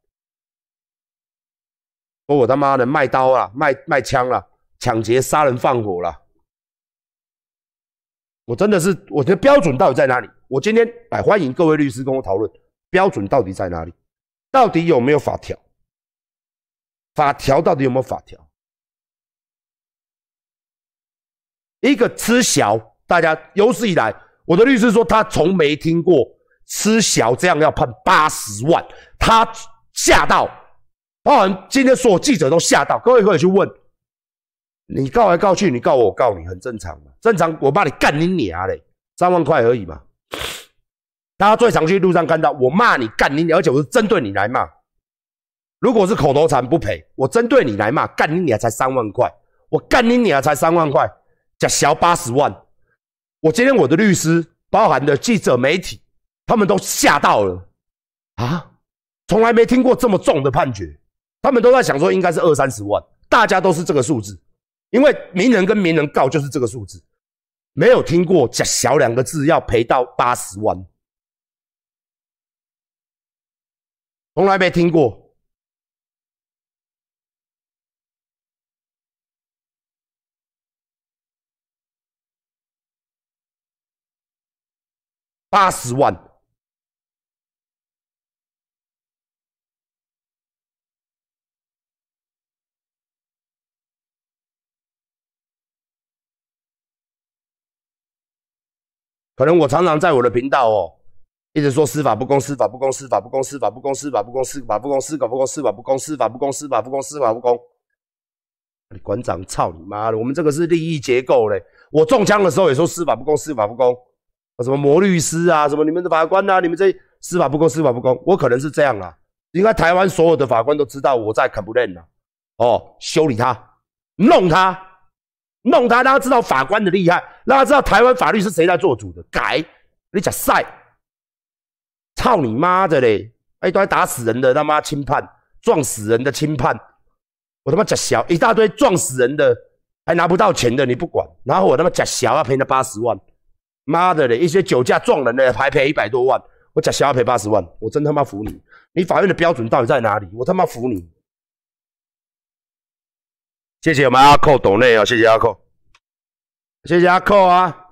说我他妈的卖刀了，卖卖枪了，抢劫、杀人、放火了。我真的是我的标准到底在哪里？我今天来欢迎各位律师跟我讨论标准到底在哪里？到底有没有法条？法条到底有没有法条？一个吃小，大家有史以来，我的律师说他从没听过吃小这样要判八十万，他吓到，他好像今天所有记者都吓到，各位可以去问。你告来告去，你告我，我告你，很正常嘛。正常，我把你干你娘嘞，三万块而已嘛。大家最常去路上看到我骂你干你娘，而且我是针对你来骂。如果是口头禅不赔，我针对你来骂，干你娘才三万块，我干你娘才三万块，叫小八十万。我今天我的律师包含的记者媒体，他们都吓到了啊，从来没听过这么重的判决，他们都在想说应该是二三十万，大家都是这个数字。因为名人跟名人告就是这个数字，没有听过假小两个字要赔到八十万，从来没听过八十万。可能我常常在我的频道哦，一直说司法不公，司法不公，司法不公，司法不公，司法不公，司法不公，司法不公，司法不公，司法不公。司法不公，你馆长，操你妈的！我们这个是利益结构嘞。我中枪的时候也说司法不公，司法不公。什么魔律师啊？什么你们的法官啊，你们这司法不公，司法不公。我可能是这样啊。应该台湾所有的法官都知道我在 complain 啊。哦，修理他，弄他。弄他，让他知道法官的厉害，让他知道台湾法律是谁在做主的。改，你讲晒，操你妈的嘞！一堆打死人的他妈轻判，撞死人的轻判，我他妈假小一大堆撞死人的还拿不到钱的，你不管。然后我他妈假小要赔他八十万，妈的嘞！一些酒驾撞人的还赔一百多万，我假小要赔八十万，我真他妈服你！你法院的标准到底在哪里？我他妈服你！谢谢我们阿寇董内啊，谢谢阿寇，谢谢阿寇啊！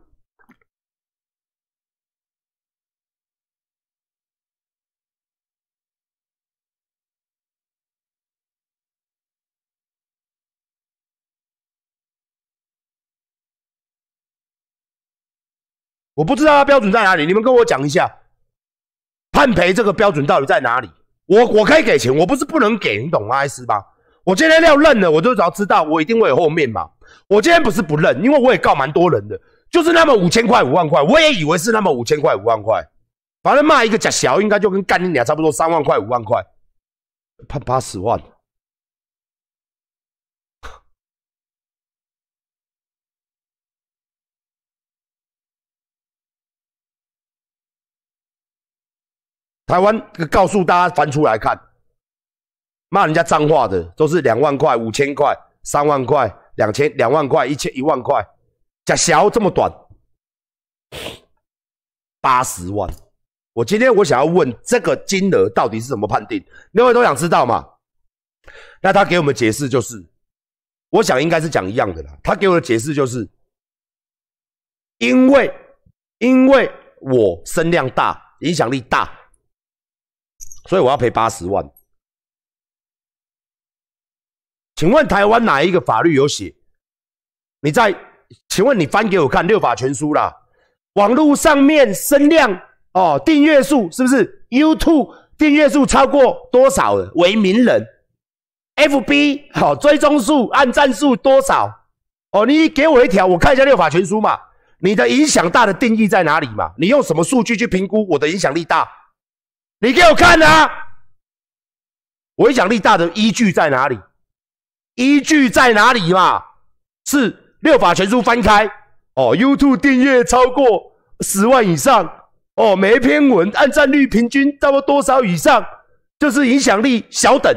我不知道他标准在哪里，你们跟我讲一下判赔这个标准到底在哪里？我我可以给钱，我不是不能给你懂吗？意思吧？我今天要认了，我就只要知道，我一定会有后面嘛。我今天不是不认，因为我也告蛮多人的，就是那么五千块、五万块，我也以为是那么五千块、五万块。反正骂一个假小，应该就跟干你俩差不多，三万块、五万块，怕八十万。台湾告诉大家翻出来看。骂人家脏话的都是两万块、五千块、三万块、两千、两万块、一千、一万块，假条这么短，八十万。我今天我想要问这个金额到底是怎么判定？各位都想知道吗？那他给我们解释就是，我想应该是讲一样的啦。他给我的解释就是，因为因为我声量大、影响力大，所以我要赔八十万。请问台湾哪一个法律有写？你在？请问你翻给我看《六法全书》啦。网络上面声量哦，订阅数是不是？YouTube 订阅数超过多少为名人？FB 好追踪数按赞数多少？哦，你给我一条，我看一下《六法全书》嘛。你的影响大的定义在哪里嘛？你用什么数据去评估我的影响力大？你给我看啊！影响力大的依据在哪里？依据在哪里嘛？是六法全书翻开哦。YouTube 订阅超过十万以上哦，每一篇文按赞率平均到过多少以上，就是影响力小等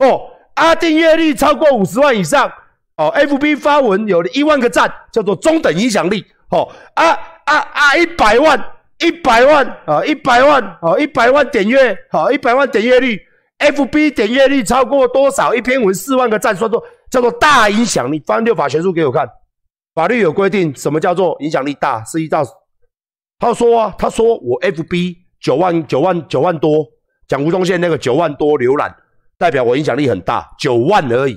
哦。啊，订阅率超过五十万以上哦。FB 发文有了一万个赞，叫做中等影响力哦。啊啊啊！一百万，一百万啊，一百万啊，一百万点阅好，一百万点阅率。F B 点阅率超过多少？一篇文四万个赞，算作叫做大影响力。翻六法全书给我看，法律有规定什么叫做影响力大？是依照他说啊，他说我 F B 九万九万九万多，讲吴宗宪那个九万多浏览，代表我影响力很大，九万而已。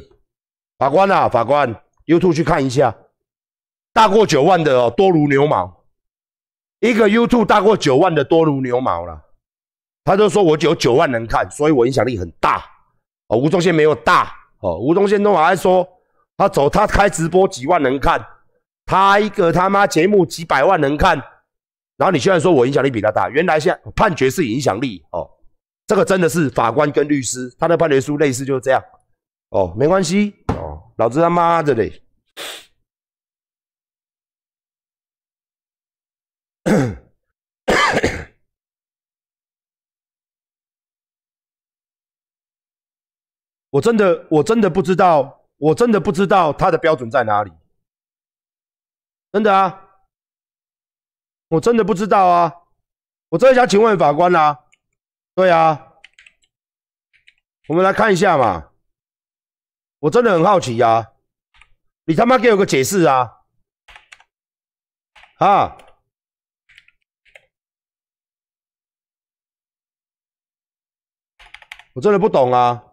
法官啊，法官，YouTube 去看一下，大过九万的哦，多如牛毛。一个 YouTube 大过九万的多如牛毛了。他就说：“我有九万能看，所以我影响力很大。”哦，吴宗宪没有大哦，吴宗宪都还在说他走，他开直播几万人看，他一个他妈节目几百万人看。然后你现在说我影响力比他大，原来现在判决是影响力哦，这个真的是法官跟律师他的判决书类似就是这样哦，没关系哦，老子他妈的嘞。我真的我真的不知道，我真的不知道他的标准在哪里，真的啊，我真的不知道啊，我真的想请问法官啦，对啊，我们来看一下嘛，我真的很好奇啊，你他妈给我个解释啊，啊，我真的不懂啊。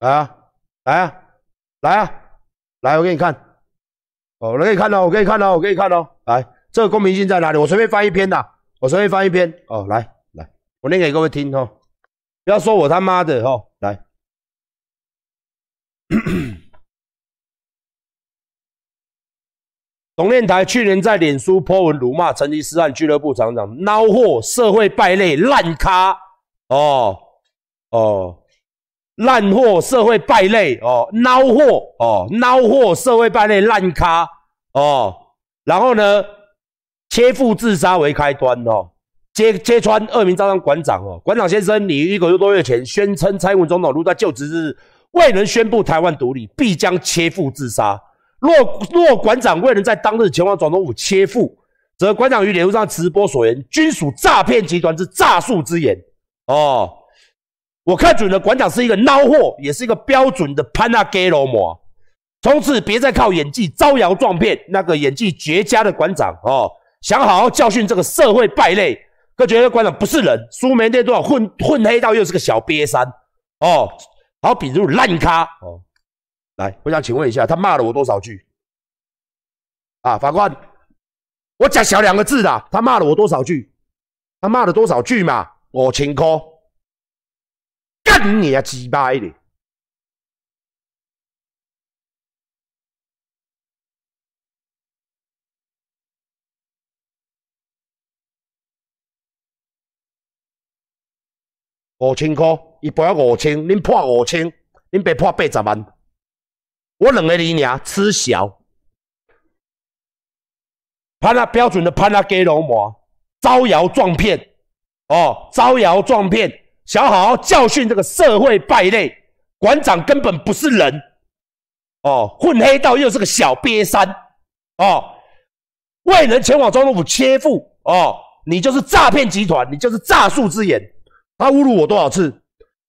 来啊，来啊，来啊，来！我给你看，哦，我给你看哦，我给你看哦，我给你看哦。来，这个公平性在哪里？我随便翻一篇呐，我随便翻一篇。哦，来来，我念给各位听哦，不要说我他妈的哦。来，董练台去年在脸书泼文辱骂成吉思汗俱乐部厂长，孬货，社会败类，烂咖。哦哦。烂货，社会败类哦，孬货哦，孬货，社会败类，烂咖哦。然后呢，切腹自杀为开端哦，揭揭穿恶名昭彰馆长哦，馆长先生，你一个多月前宣称蔡文忠若在就职日未能宣布台湾独立，必将切腹自杀。若若馆长未能在当日前往总统府切腹，则馆长于脸书上直播所言，均属诈骗集团之诈术之言哦。我看准了，馆长是一个孬货，也是一个标准的潘纳盖罗模。从此别再靠演技招摇撞骗，那个演技绝佳的馆长哦，想好好教训这个社会败类。各觉得馆长不是人，书没念多少，混混黑道又是个小瘪三哦。好，比如烂咖哦。来，我想请问一下，他骂了我多少句啊？法官，我讲小两个字的，他骂了我多少句？他骂了多少句嘛？我请空。你也自卖的。五千块，一百五千，恁破五千，恁别破八十万。我两个你俩吃笑，判啊标准的判啊给笼门，招摇撞骗，哦，招摇撞骗。想好好教训这个社会败类，馆长根本不是人，哦，混黑道又是个小瘪三，哦，未能前往总统府切腹，哦，你就是诈骗集团，你就是诈术之眼，他侮辱我多少次，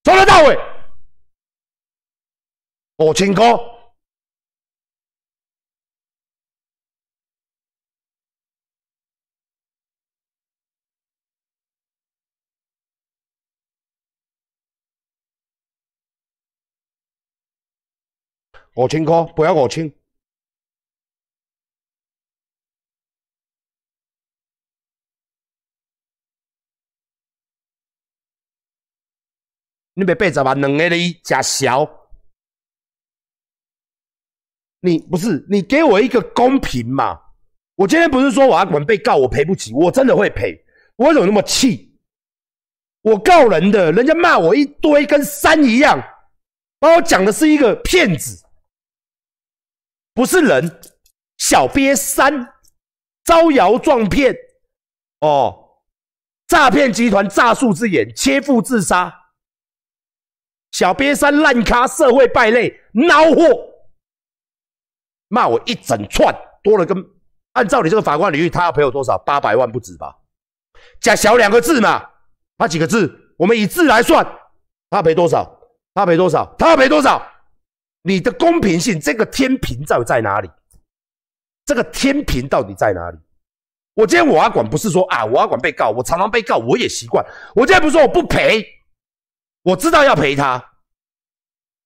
从头到尾，我清歌。五千块，不要五千。你别八十万，两个你吃小。你不是，你给我一个公平嘛？我今天不是说我要管被告，我赔不起，我真的会赔。为什么那么气？我告人的人家骂我一堆，跟山一样，把我讲的是一个骗子。不是人，小瘪三，招摇撞骗，哦，诈骗集团诈术之眼，切腹自杀，小瘪三烂咖，社会败类孬货，骂我一整串，多了跟，按照你这个法官理喻，他要赔我多少？八百万不止吧？加小两个字嘛，他几个字？我们以字来算，他赔多少？他赔多少？他赔多少？你的公平性，这个天平在在哪里？这个天平到底在哪里？我今天我阿管不是说啊，我阿管被告，我常常被告，我也习惯。我今天不是说我不赔，我知道要赔他。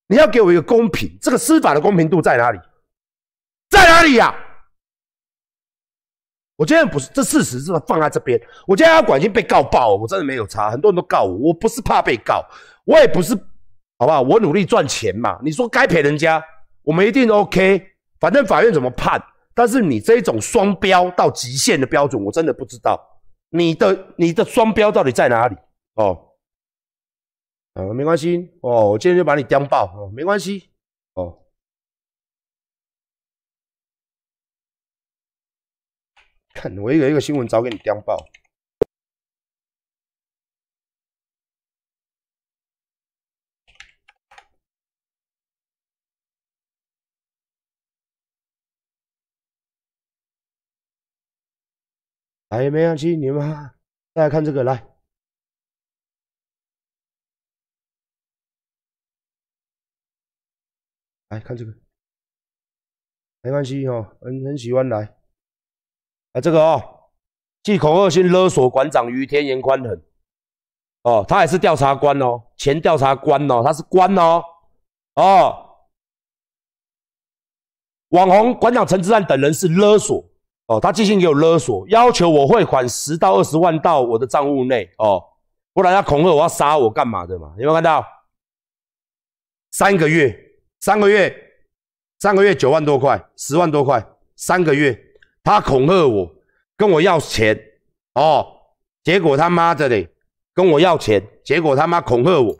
你要给我一个公平，这个司法的公平度在哪里？在哪里呀？我今天不是，这事实是放在这边。我今天阿管已经被告爆了，我真的没有查，很多人都告我，我不是怕被告，我也不是。好不好？我努力赚钱嘛，你说该赔人家，我们一定 OK。反正法院怎么判，但是你这种双标到极限的标准，我真的不知道你的你的双标到底在哪里哦。啊，没关系哦，我今天就把你叼爆哦，没关系哦。看我一个一个新闻找给你叼爆。哎，没关系，你们大家看这个，来，来看这个，没关系哦，很很喜欢来。啊，这个哦，忌口恶心勒索馆长于天言宽很，哦，他也是调查官哦，前调查官哦，他是官哦。哦，网红馆长陈志安等人是勒索。哦，他即兴给我勒索，要求我汇款十到二十万到我的账户内。哦，不然他恐吓我要杀我，干嘛的嘛？有没有看到？三个月，三个月，三个月九万多块，十万多块。三个月他恐吓我，跟我要钱。哦，结果他妈的嘞，跟我要钱，结果他妈恐吓我，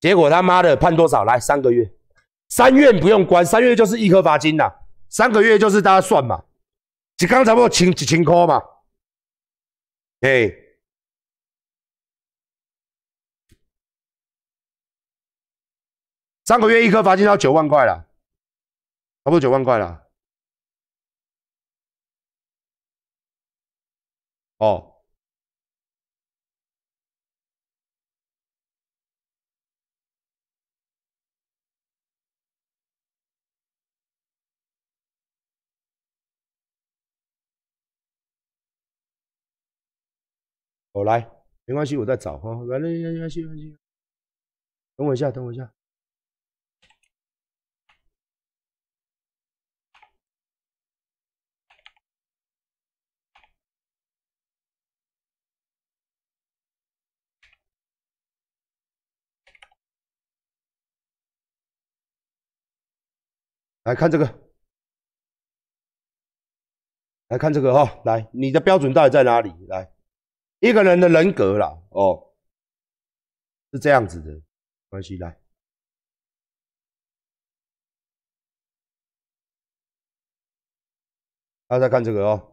结果他妈的判多少？来，三个月，三月不用关，三月就是一颗罚金呐。三个月就是大家算嘛。一天差不多千一千块嘛，哎，三个月一颗罚金要九万块了，差不多九万块了，哦。哦，来，没关系，我再找哈。来，来，来，来，关系，等我一下，等我一下。来看这个，来看这个哈。来，你的标准到底在哪里？来。一个人的人格啦，哦，是这样子的关系来。大家看这个哦，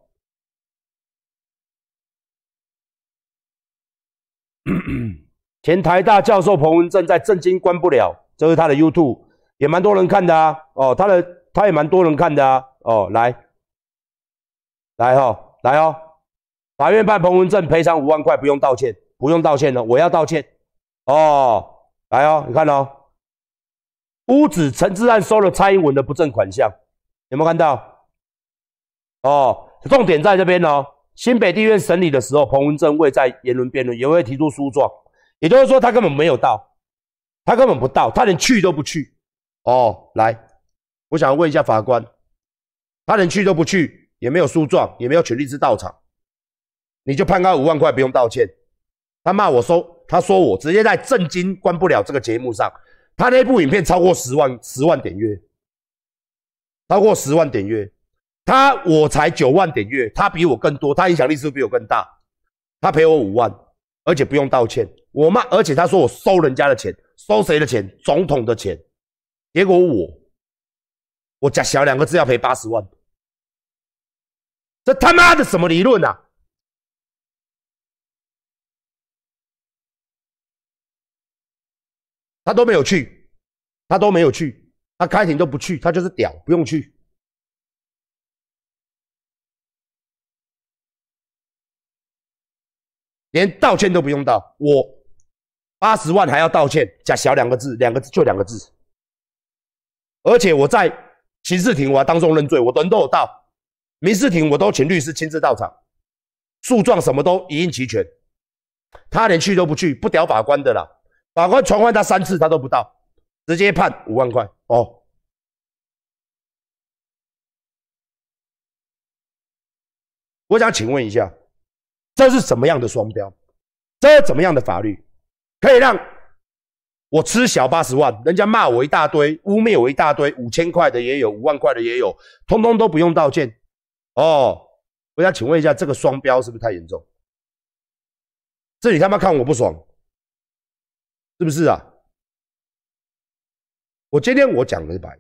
前台大教授彭文正在震惊关不了，这是他的 YouTube，也蛮多人看的啊。哦，他的他也蛮多人看的啊。哦，来，来哦，来哦。法院判彭文正赔偿五万块，不用道歉，不用道歉了。我要道歉。哦，来哦，你看哦，屋子陈志安收了蔡英文的不正款项，有没有看到？哦，重点在这边哦。新北地院审理的时候，彭文正未在言论辩论，也未提出诉状，也就是说他根本没有到，他根本不到，他连去都不去。哦，来，我想问一下法官，他连去都不去，也没有诉状，也没有权律师到场。你就判他五万块，不用道歉。他骂我说：“他说我直接在震惊关不了这个节目上，他那部影片超过十万十万点阅，超过十万点阅，他我才九万点阅，他比我更多，他影响力是不是比我更大？他赔我五万，而且不用道歉。我骂，而且他说我收人家的钱，收谁的钱？总统的钱。结果我，我假小两个字要赔八十万，这他妈的什么理论啊？”他都没有去，他都没有去，他开庭都不去，他就是屌，不用去，连道歉都不用道。我八十万还要道歉，加小两个字，两个字就两个字。而且我在刑事庭，我当众认罪，我人都有到；民事庭我都请律师亲自到场，诉状什么都一应齐全。他连去都不去，不屌法官的啦。法官传唤他三次，他都不到，直接判五万块哦。我想请问一下，这是怎么样的双标？这怎么样的法律，可以让，我吃小八十万，人家骂我一大堆，污蔑我一大堆，五千块的也有，五万块的也有，通通都不用道歉哦。我想请问一下，这个双标是不是太严重？这你他妈看我不爽？是不是啊？我今天我讲了白，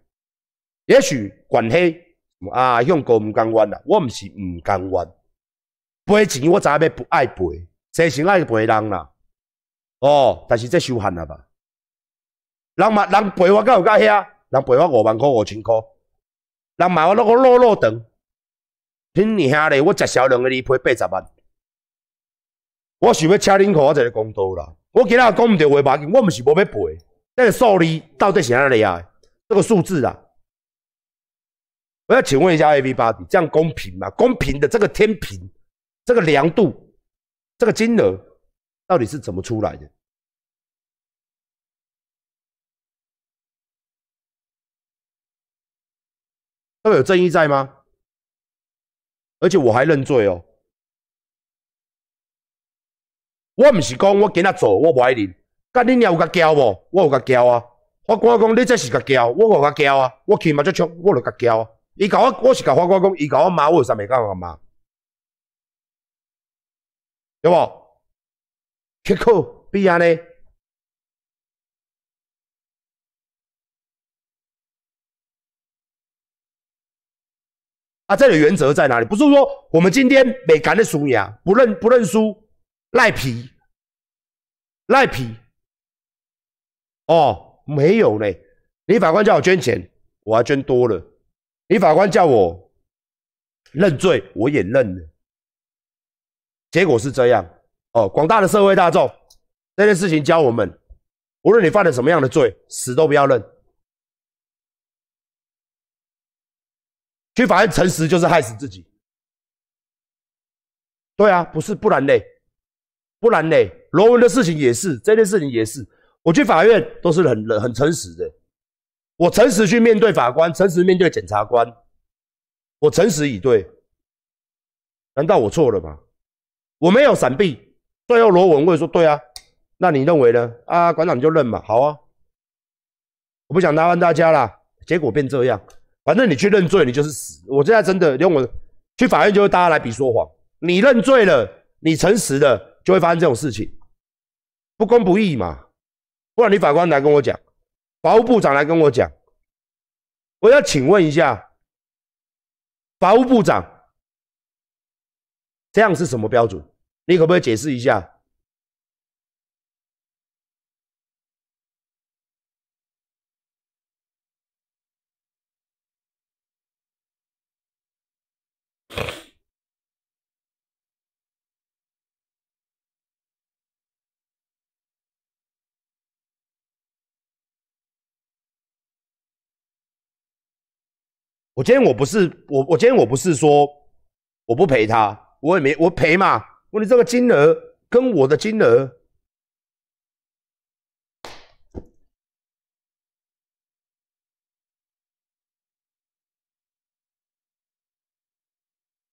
也许管黑啊用我们干弯啦，我们是唔干弯。赔钱我早要不爱赔，借钱爱赔人啦。哦，但是这收汗了吧？人嘛人赔我有到遐，人赔我五万块五千块，人卖我那个落落等，听你兄弟，我才小两个你赔八十万。我想要请零块，我就个公道啦。我今日讲唔对，话白净，我唔是无要赔。这个数字到底是哪里啊？这个数字啊，我要请问一下 A B 八 D，这样公平吗？公平的这个天平，这个量度，这个金额，到底是怎么出来的？都有正义在吗？而且我还认罪哦。我毋是讲我跟仔做，我唔爱认。甲恁娘有甲交无？我有甲交啊！法官讲你这是甲交，我有甲交啊！我起码做错，我著甲交啊。伊甲我，我是甲法官讲，伊讲我骂我，我物讲我骂，对无？结果不一样啊，这个原则在哪里？不是说我们今天没敢的输赢，不认不认输。赖皮，赖皮，哦，没有嘞。你法官叫我捐钱，我还捐多了。你法官叫我认罪，我也认了。结果是这样，哦，广大的社会大众，这件事情教我们，无论你犯了什么样的罪，死都不要认。去法院诚实就是害死自己。对啊，不是不然嘞。不然呢？罗文的事情也是，这件事情也是，我去法院都是很很诚实的。我诚实去面对法官，诚实面对检察官，我诚实以对。难道我错了吗？我没有闪避，最后罗文会说：“对啊，那你认为呢？”啊，馆长你就认嘛，好啊。我不想麻烦大家了，结果变这样。反正你去认罪，你就是死。我现在真的用我去法院就是大家来比说谎。你认罪了，你诚实的。就会发生这种事情，不公不义嘛！不然你法官来跟我讲，法务部长来跟我讲，我要请问一下，法务部长，这样是什么标准？你可不可以解释一下？我今天我不是我我今天我不是说我不赔他，我也没我赔嘛。问你这个金额跟我的金额。